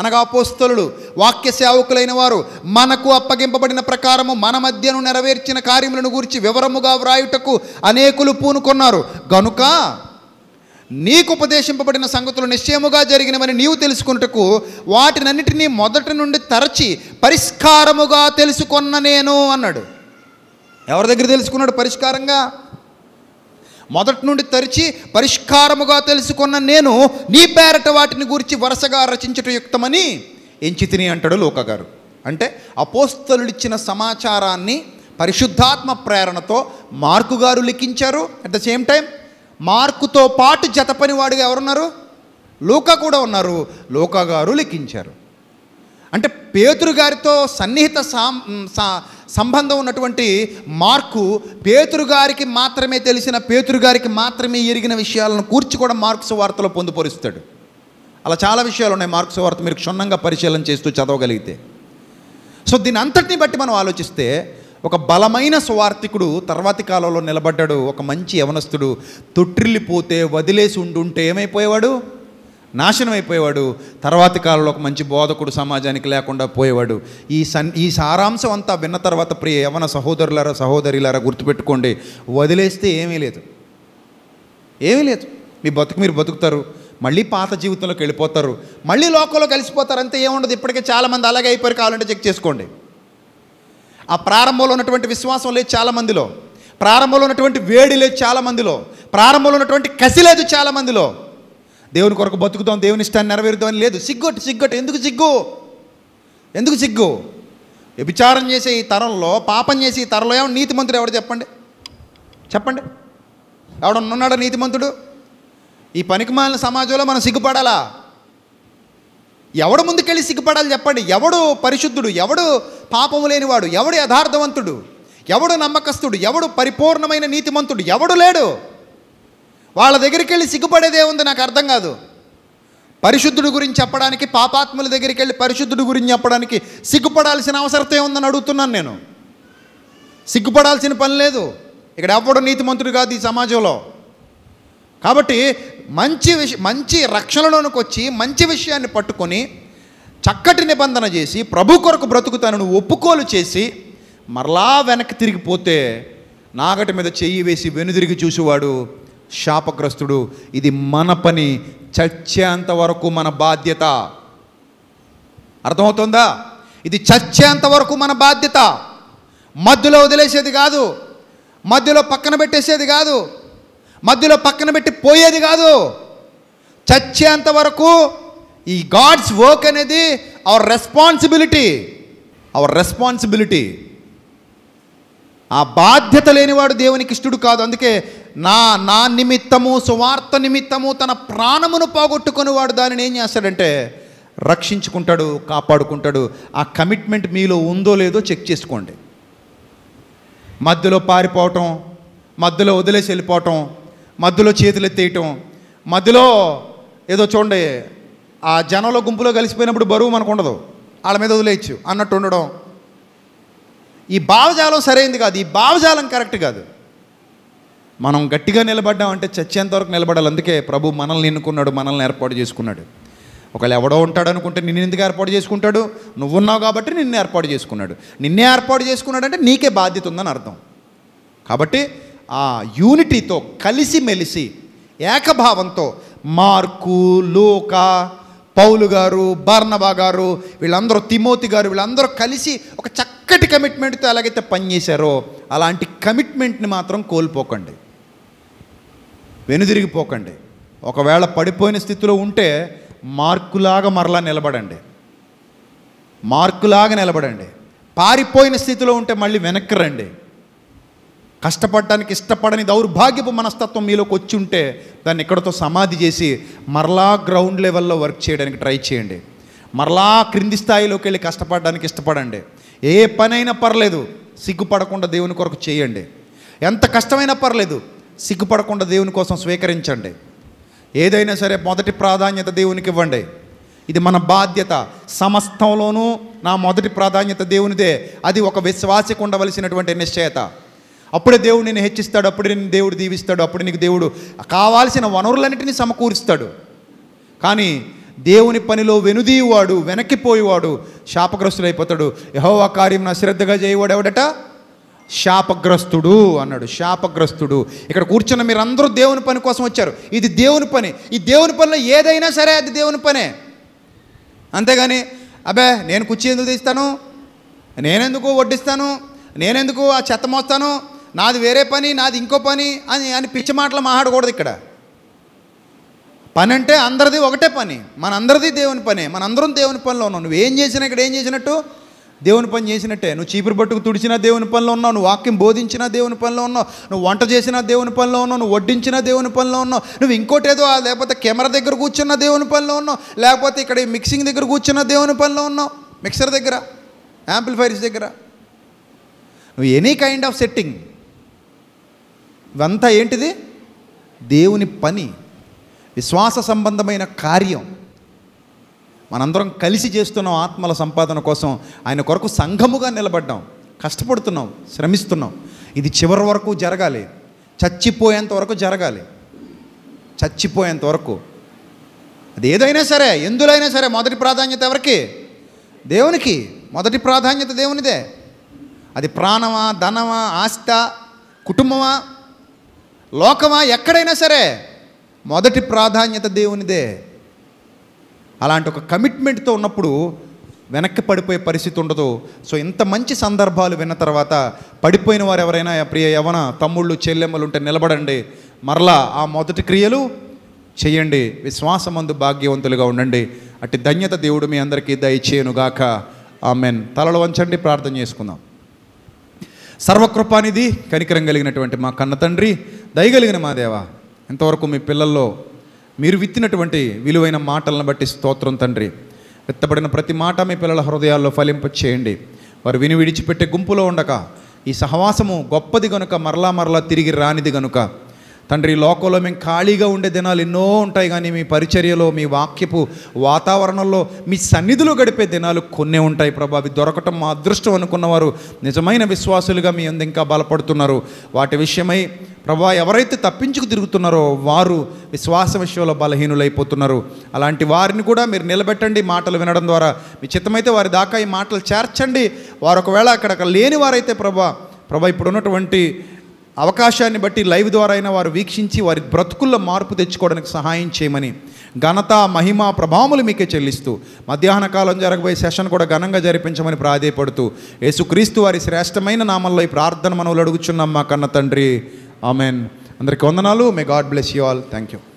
S1: అనగా అపోస్తలుడు వాక్య సేవకులైన వారు మనకు అప్పగింపబడిన ప్రకారము మన మధ్యను నెరవేర్చిన కార్యములను గురించి వివరముగా వ్రాయుటకు అనేకులు పూనుకొన్నారు గనుక నీకు ఉపదేశింపబడిన సంగతులు నిశ్చయముగా జరిగినవని నీవు తెలుసుకున్నటకు వాటినన్నిటినీ మొదటి నుండి తరచి పరిష్కారముగా తెలుసుకొన్న నేను అన్నాడు ఎవరి దగ్గర తెలుసుకున్నాడు పరిష్కారంగా మొదటి నుండి తరిచి పరిష్కారముగా తెలుసుకున్న నేను నీ పేరట వాటిని గురించి వరుసగా రచించట యుక్తమని ఎంచితిని అంటాడు లోకగారు అంటే అపోస్తలుడిచ్చిన సమాచారాన్ని పరిశుద్ధాత్మ ప్రేరణతో మార్కు గారు లిఖించారు అట్ ద సేమ్ టైం మార్కుతో పాటు జతపని వాడుగా ఎవరున్నారు లోక కూడా ఉన్నారు లోక గారు లిఖించారు అంటే పేతురు గారితో సన్నిహిత సా సంబంధం ఉన్నటువంటి మార్కు పేతురు గారికి మాత్రమే తెలిసిన పేతురు గారికి మాత్రమే ఎరిగిన విషయాలను కూర్చి కూడా మార్క్స్ వార్తలో పొందుపరుస్తాడు అలా చాలా విషయాలు ఉన్నాయి మార్క్స్ వార్త మీరు క్షుణ్ణంగా పరిశీలన చేస్తూ చదవగలిగితే సో దీని అంతటిని బట్టి మనం ఆలోచిస్తే ఒక బలమైన స్వార్థికుడు తర్వాతి కాలంలో నిలబడ్డాడు ఒక మంచి యవనస్తుడు తొట్టిల్లిపోతే వదిలేసి ఉండుంటే ఏమైపోయేవాడు నాశనం అయిపోయేవాడు తర్వాతి కాలంలో ఒక మంచి బోధకుడు సమాజానికి లేకుండా పోయేవాడు ఈ సన్ ఈ సారాంశం అంతా విన్న తర్వాత ప్రియ యవన సహోదరులారా సహోదరులారా గుర్తుపెట్టుకోండి వదిలేస్తే ఏమీ లేదు ఏమీ లేదు మీ బతుకు మీరు బతుకుతారు మళ్ళీ పాత జీవితంలోకి వెళ్ళిపోతారు మళ్ళీ లోకంలో కలిసిపోతారు అంతే ఏముండదు ఇప్పటికే చాలామంది అలాగే అయిపోయారు కావాలంటే చెక్ చేసుకోండి ఆ ప్రారంభంలో ఉన్నటువంటి విశ్వాసం లేదు చాలామందిలో ప్రారంభంలో ఉన్నటువంటి వేడి లేదు చాలామందిలో ప్రారంభంలో ఉన్నటువంటి కసి లేదు చాలామందిలో దేవుని కొరకు బతుకుతాం దేవుని ఇష్టాన్ని నెరవేరుతాం అని లేదు సిగ్గొట్టు సిగ్గొట్టు ఎందుకు సిగ్గు ఎందుకు సిగ్గు వ్యభిచారం చేసే ఈ తరంలో పాపం చేసే ఈ తరంలో ఏమో మంత్రుడు ఎవడు చెప్పండి చెప్పండి ఎవడన్నున్నాడా నీతిమంతుడు ఈ పనికి మాలిన సమాజంలో మనం సిగ్గుపడాలా ఎవడు ముందుకెళ్ళి సిగ్గుపడాలి చెప్పండి ఎవడు పరిశుద్ధుడు ఎవడు పాపము లేనివాడు ఎవడు యథార్థవంతుడు ఎవడు నమ్మకస్తుడు ఎవడు పరిపూర్ణమైన నీతిమంతుడు ఎవడు లేడు వాళ్ళ దగ్గరికి వెళ్ళి సిగ్గుపడేదే ఉంది నాకు అర్థం కాదు పరిశుద్ధుడి గురించి చెప్పడానికి పాపాత్ముల దగ్గరికి వెళ్ళి పరిశుద్ధుడి గురించి చెప్పడానికి సిగ్గుపడాల్సిన అవసరం ఏముందని అడుగుతున్నాను నేను సిగ్గుపడాల్సిన పని లేదు ఇక్కడ నీతి మంత్రుడు కాదు ఈ సమాజంలో కాబట్టి మంచి విష మంచి రక్షణలోనికి వచ్చి మంచి విషయాన్ని పట్టుకొని చక్కటి నిబంధన చేసి ప్రభు కొరకు బ్రతుకుతానని ఒప్పుకోలు చేసి మరలా వెనక్కి తిరిగిపోతే నాగటి మీద చెయ్యి వేసి వెనుదిరిగి చూసేవాడు శాపగ్రస్తుడు ఇది మన పని చచ్చేంత వరకు మన బాధ్యత అర్థమవుతుందా ఇది చచ్చేంత వరకు మన బాధ్యత మధ్యలో వదిలేసేది కాదు మధ్యలో పక్కన పెట్టేసేది కాదు మధ్యలో పక్కన పెట్టి పోయేది కాదు చచ్చేంత వరకు ఈ గాడ్స్ వర్క్ అనేది అవర్ రెస్పాన్సిబిలిటీ అవర్ రెస్పాన్సిబిలిటీ ఆ బాధ్యత లేనివాడు దేవునికి ఇష్టడు కాదు అందుకే నా నా నిమిత్తము సువార్త నిమిత్తము తన ప్రాణమును పోగొట్టుకుని వాడు దానిని ఏం చేస్తాడంటే రక్షించుకుంటాడు కాపాడుకుంటాడు ఆ కమిట్మెంట్ మీలో ఉందో లేదో చెక్ చేసుకోండి మధ్యలో పారిపోవటం మధ్యలో వదిలేసి వెళ్ళిపోవటం మధ్యలో చేతులు ఎత్తేయటం మధ్యలో ఏదో చూడండి ఆ జనంలో గుంపులో కలిసిపోయినప్పుడు బరువు మనకు ఉండదు వాళ్ళ మీద వదిలేయచ్చు అన్నట్టు ఉండడం ఈ భావజాలం సరైంది కాదు ఈ భావజాలం కరెక్ట్ కాదు మనం గట్టిగా నిలబడ్డామంటే చచ్చేంత వరకు నిలబడాలి అందుకే ప్రభు మనల్ని ఎన్నుకున్నాడు మనల్ని ఏర్పాటు చేసుకున్నాడు ఒకవేళ ఎవడో ఉంటాడు అనుకుంటే నిన్ను ఎందుకు ఏర్పాటు చేసుకుంటాడు నువ్వున్నావు కాబట్టి నిన్ను ఏర్పాటు చేసుకున్నాడు నిన్నే ఏర్పాటు చేసుకున్నాడు అంటే నీకే బాధ్యత ఉందని అర్థం కాబట్టి ఆ యూనిటీతో కలిసిమెలిసి ఏకభావంతో మార్కు లూక పౌలు గారు బార్నబా గారు వీళ్ళందరూ తిమోతి గారు వీళ్ళందరూ కలిసి ఒక చక్కటి కమిట్మెంట్తో ఎలాగైతే పనిచేశారో అలాంటి కమిట్మెంట్ని మాత్రం కోల్పోకండి వెనుదిరిగిపోకండి ఒకవేళ పడిపోయిన స్థితిలో ఉంటే మార్కులాగా మరలా నిలబడండి మార్కులాగా నిలబడండి పారిపోయిన స్థితిలో ఉంటే మళ్ళీ వెనక్కి రండి కష్టపడటానికి ఇష్టపడని దౌర్భాగ్యపు మనస్తత్వం మీలోకి వచ్చి ఉంటే దాన్ని ఇక్కడతో సమాధి చేసి మరలా గ్రౌండ్ లెవెల్లో వర్క్ చేయడానికి ట్రై చేయండి మరలా క్రింది స్థాయిలోకి వెళ్ళి కష్టపడడానికి ఇష్టపడండి ఏ పనైనా పర్లేదు సిగ్గుపడకుండా దేవుని కొరకు చేయండి ఎంత కష్టమైనా పర్లేదు సిగ్గుపడకుండా దేవుని కోసం స్వీకరించండి ఏదైనా సరే మొదటి ప్రాధాన్యత దేవునికి ఇవ్వండి ఇది మన బాధ్యత సమస్తంలోనూ నా మొదటి ప్రాధాన్యత దేవునిదే అది ఒక విశ్వాసకు ఉండవలసినటువంటి నిశ్చయత అప్పుడే దేవుడు నేను హెచ్చిస్తాడు అప్పుడే నేను దేవుడు దీవిస్తాడు అప్పుడు నీకు దేవుడు కావాల్సిన వనరులన్నింటినీ సమకూరుస్తాడు కానీ దేవుని పనిలో వెనుదీవాడు వెనక్కిపోయేవాడు శాపగ్రస్తుడైపోతాడు యహోవా కార్యం నా శ్రద్ధగా చేయవాడు ఎవడట శాపగ్రస్తుడు అన్నాడు శాపగ్రస్తుడు ఇక్కడ కూర్చున్న మీరందరూ దేవుని పని కోసం వచ్చారు ఇది దేవుని పని ఈ దేవుని పనిలో ఏదైనా సరే అది దేవుని పనే అంతేగాని అబే నేను కుర్చీ ఎందుకు తీస్తాను నేనెందుకు వడ్డిస్తాను నేనెందుకు ఆ చెత్త మోస్తాను నాది వేరే పని నాది ఇంకో పని అని అని పిచ్చి మాటలు మాట్లాడకూడదు ఇక్కడ పని అంటే అందరిది ఒకటే పని మనందరిది దేవుని పనే మనందరం దేవుని పనిలో ఉన్నాం నువ్వేం చేసినా ఇక్కడ ఏం చేసినట్టు దేవుని పని చేసినట్టే నువ్వు చీపురు పట్టుకు తుడిచినా దేవుని పనిలో ఉన్నావు నువ్వు వాక్యం బోధించినా దేవుని పనిలో ఉన్నావు నువ్వు వంట చేసినా దేవుని పనిలో ఉన్నావు నువ్వు వడ్డించినా దేవుని పనిలో ఉన్నావు నువ్వు ఇంకోటి ఏదో లేకపోతే కెమెరా దగ్గర కూర్చున్న దేవుని పనిలో ఉన్నావు లేకపోతే ఇక్కడ మిక్సింగ్ దగ్గర కూర్చున్న దేవుని పనిలో ఉన్నావు మిక్సర్ దగ్గర యాంప్లిఫైర్స్ దగ్గర నువ్వు ఎనీ కైండ్ ఆఫ్ సెట్టింగ్ ఇవంతా ఏంటిది దేవుని పని విశ్వాస సంబంధమైన కార్యం మనందరం కలిసి చేస్తున్నాం ఆత్మల సంపాదన కోసం ఆయన కొరకు సంఘముగా నిలబడ్డాం కష్టపడుతున్నాం శ్రమిస్తున్నాం ఇది చివరి వరకు జరగాలి చచ్చిపోయేంత వరకు జరగాలి చచ్చిపోయేంత వరకు అది ఏదైనా సరే ఎందులైనా సరే మొదటి ప్రాధాన్యత ఎవరికి దేవునికి మొదటి ప్రాధాన్యత దేవునిదే అది ప్రాణమా ధనమా ఆస్త కుటుంబమా లోకమా ఎక్కడైనా సరే మొదటి ప్రాధాన్యత దేవునిదే అలాంటి ఒక కమిట్మెంట్తో ఉన్నప్పుడు వెనక్కి పడిపోయే పరిస్థితి ఉండదు సో ఇంత మంచి సందర్భాలు విన్న తర్వాత పడిపోయిన వారు ఎవరైనా ప్రియ యవన తమ్ముళ్ళు చెల్లెమ్మలు ఉంటే నిలబడండి మరలా ఆ మొదటి క్రియలు చేయండి విశ్వాసమందు భాగ్యవంతులుగా ఉండండి అట్టి ధన్యత దేవుడు మీ అందరికీ దయచేయనుగాక ఆమెన్ తలలో వంచండి ప్రార్థన చేసుకుందాం సర్వకృపానిధి కనికరం కలిగినటువంటి మా కన్న తండ్రి దయగలిగిన మా దేవ ఇంతవరకు మీ పిల్లల్లో మీరు విత్తినటువంటి విలువైన మాటలను బట్టి స్తోత్రం తండ్రి విత్తబడిన ప్రతి మాట మీ పిల్లల హృదయాల్లో ఫలింప చేయండి వారు విని విడిచిపెట్టే గుంపులో ఉండక ఈ సహవాసము గొప్పది గనుక మరలా మరలా తిరిగి రానిది గనుక తండ్రి లోకంలో మేము ఖాళీగా ఉండే దినాలు ఎన్నో ఉంటాయి కానీ మీ పరిచర్యలో మీ వాక్యపు వాతావరణంలో మీ సన్నిధిలో గడిపే దినాలు కొన్ని ఉంటాయి ప్రభా అవి దొరకటం మా అదృష్టం అనుకున్నవారు నిజమైన విశ్వాసులుగా మీ అందు ఇంకా బలపడుతున్నారు వాటి విషయమై ప్రభా ఎవరైతే తప్పించుకు తిరుగుతున్నారో వారు విశ్వాస విషయంలో బలహీనులైపోతున్నారు అలాంటి వారిని కూడా మీరు నిలబెట్టండి మాటలు వినడం ద్వారా మీ చిత్తమైతే వారి దాకా ఈ మాటలు చేర్చండి వారు ఒకవేళ అక్కడ లేని వారైతే ప్రభా ప్రభా ఇప్పుడున్నటువంటి అవకాశాన్ని బట్టి లైవ్ ద్వారా అయినా వారు వీక్షించి వారి బ్రతుకుల్లో మార్పు తెచ్చుకోవడానికి సహాయం చేయమని ఘనత మహిమ ప్రభావములు మీకే చెల్లిస్తూ మధ్యాహ్న కాలం జరగబోయే సెషన్ కూడా ఘనంగా జరిపించమని ప్రాధాయపడుతూ యేసుక్రీస్తు వారి శ్రేష్టమైన నామంలో ఈ ప్రార్థన మనవులు అడుగుచున్నాం మా కన్న తండ్రి ఆమెన్ అందరికీ వందనాలు may God bless you all thank you